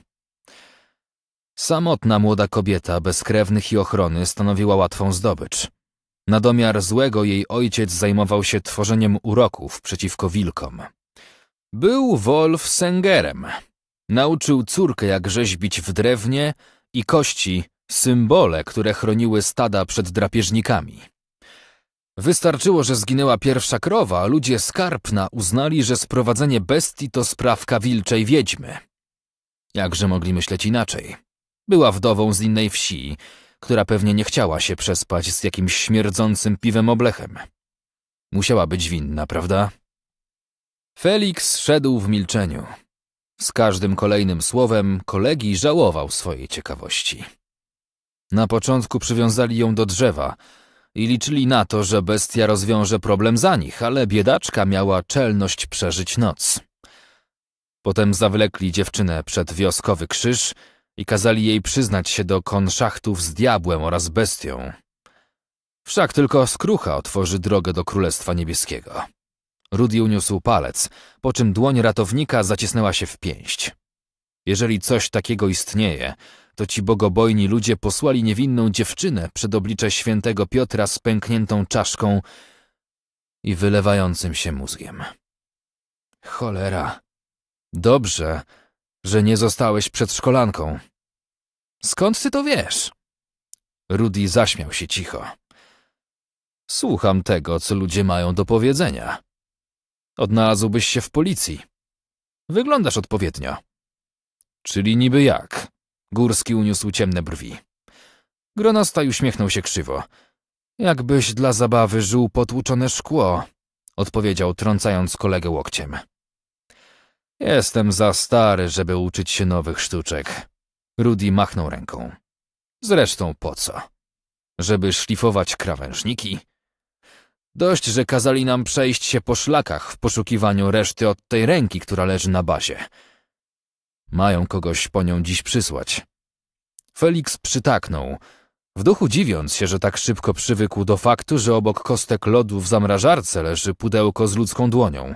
Samotna młoda kobieta bez krewnych i ochrony stanowiła łatwą zdobycz. Na domiar złego jej ojciec zajmował się tworzeniem uroków przeciwko wilkom. Był Wolf Sengerem. Nauczył córkę, jak rzeźbić w drewnie i kości symbole, które chroniły stada przed drapieżnikami. Wystarczyło, że zginęła pierwsza krowa, a ludzie skarpna uznali, że sprowadzenie bestii to sprawka wilczej wiedźmy. Jakże mogli myśleć inaczej? Była wdową z innej wsi która pewnie nie chciała się przespać z jakimś śmierdzącym piwem oblechem. Musiała być winna, prawda? Felix szedł w milczeniu. Z każdym kolejnym słowem kolegi żałował swojej ciekawości. Na początku przywiązali ją do drzewa i liczyli na to, że bestia rozwiąże problem za nich, ale biedaczka miała czelność przeżyć noc. Potem zawlekli dziewczynę przed wioskowy krzyż – i kazali jej przyznać się do konszachtów z diabłem oraz bestią. Wszak tylko skrucha otworzy drogę do Królestwa Niebieskiego. Rudy uniósł palec, po czym dłoń ratownika zacisnęła się w pięść. Jeżeli coś takiego istnieje, to ci bogobojni ludzie posłali niewinną dziewczynę przed oblicze świętego Piotra z pękniętą czaszką i wylewającym się mózgiem. Cholera. Dobrze, że nie zostałeś przedszkolanką. Skąd ty to wiesz? Rudy zaśmiał się cicho. Słucham tego, co ludzie mają do powiedzenia. Odnalazłbyś się w policji. Wyglądasz odpowiednio. Czyli niby jak? Górski uniósł ciemne brwi. Gronostaj uśmiechnął się krzywo. Jakbyś dla zabawy żył potłuczone szkło, odpowiedział, trącając kolegę łokciem. Jestem za stary, żeby uczyć się nowych sztuczek. Rudy machnął ręką. Zresztą po co? Żeby szlifować krawężniki? Dość, że kazali nam przejść się po szlakach w poszukiwaniu reszty od tej ręki, która leży na bazie. Mają kogoś po nią dziś przysłać. Felix przytaknął, w duchu dziwiąc się, że tak szybko przywykł do faktu, że obok kostek lodu w zamrażarce leży pudełko z ludzką dłonią.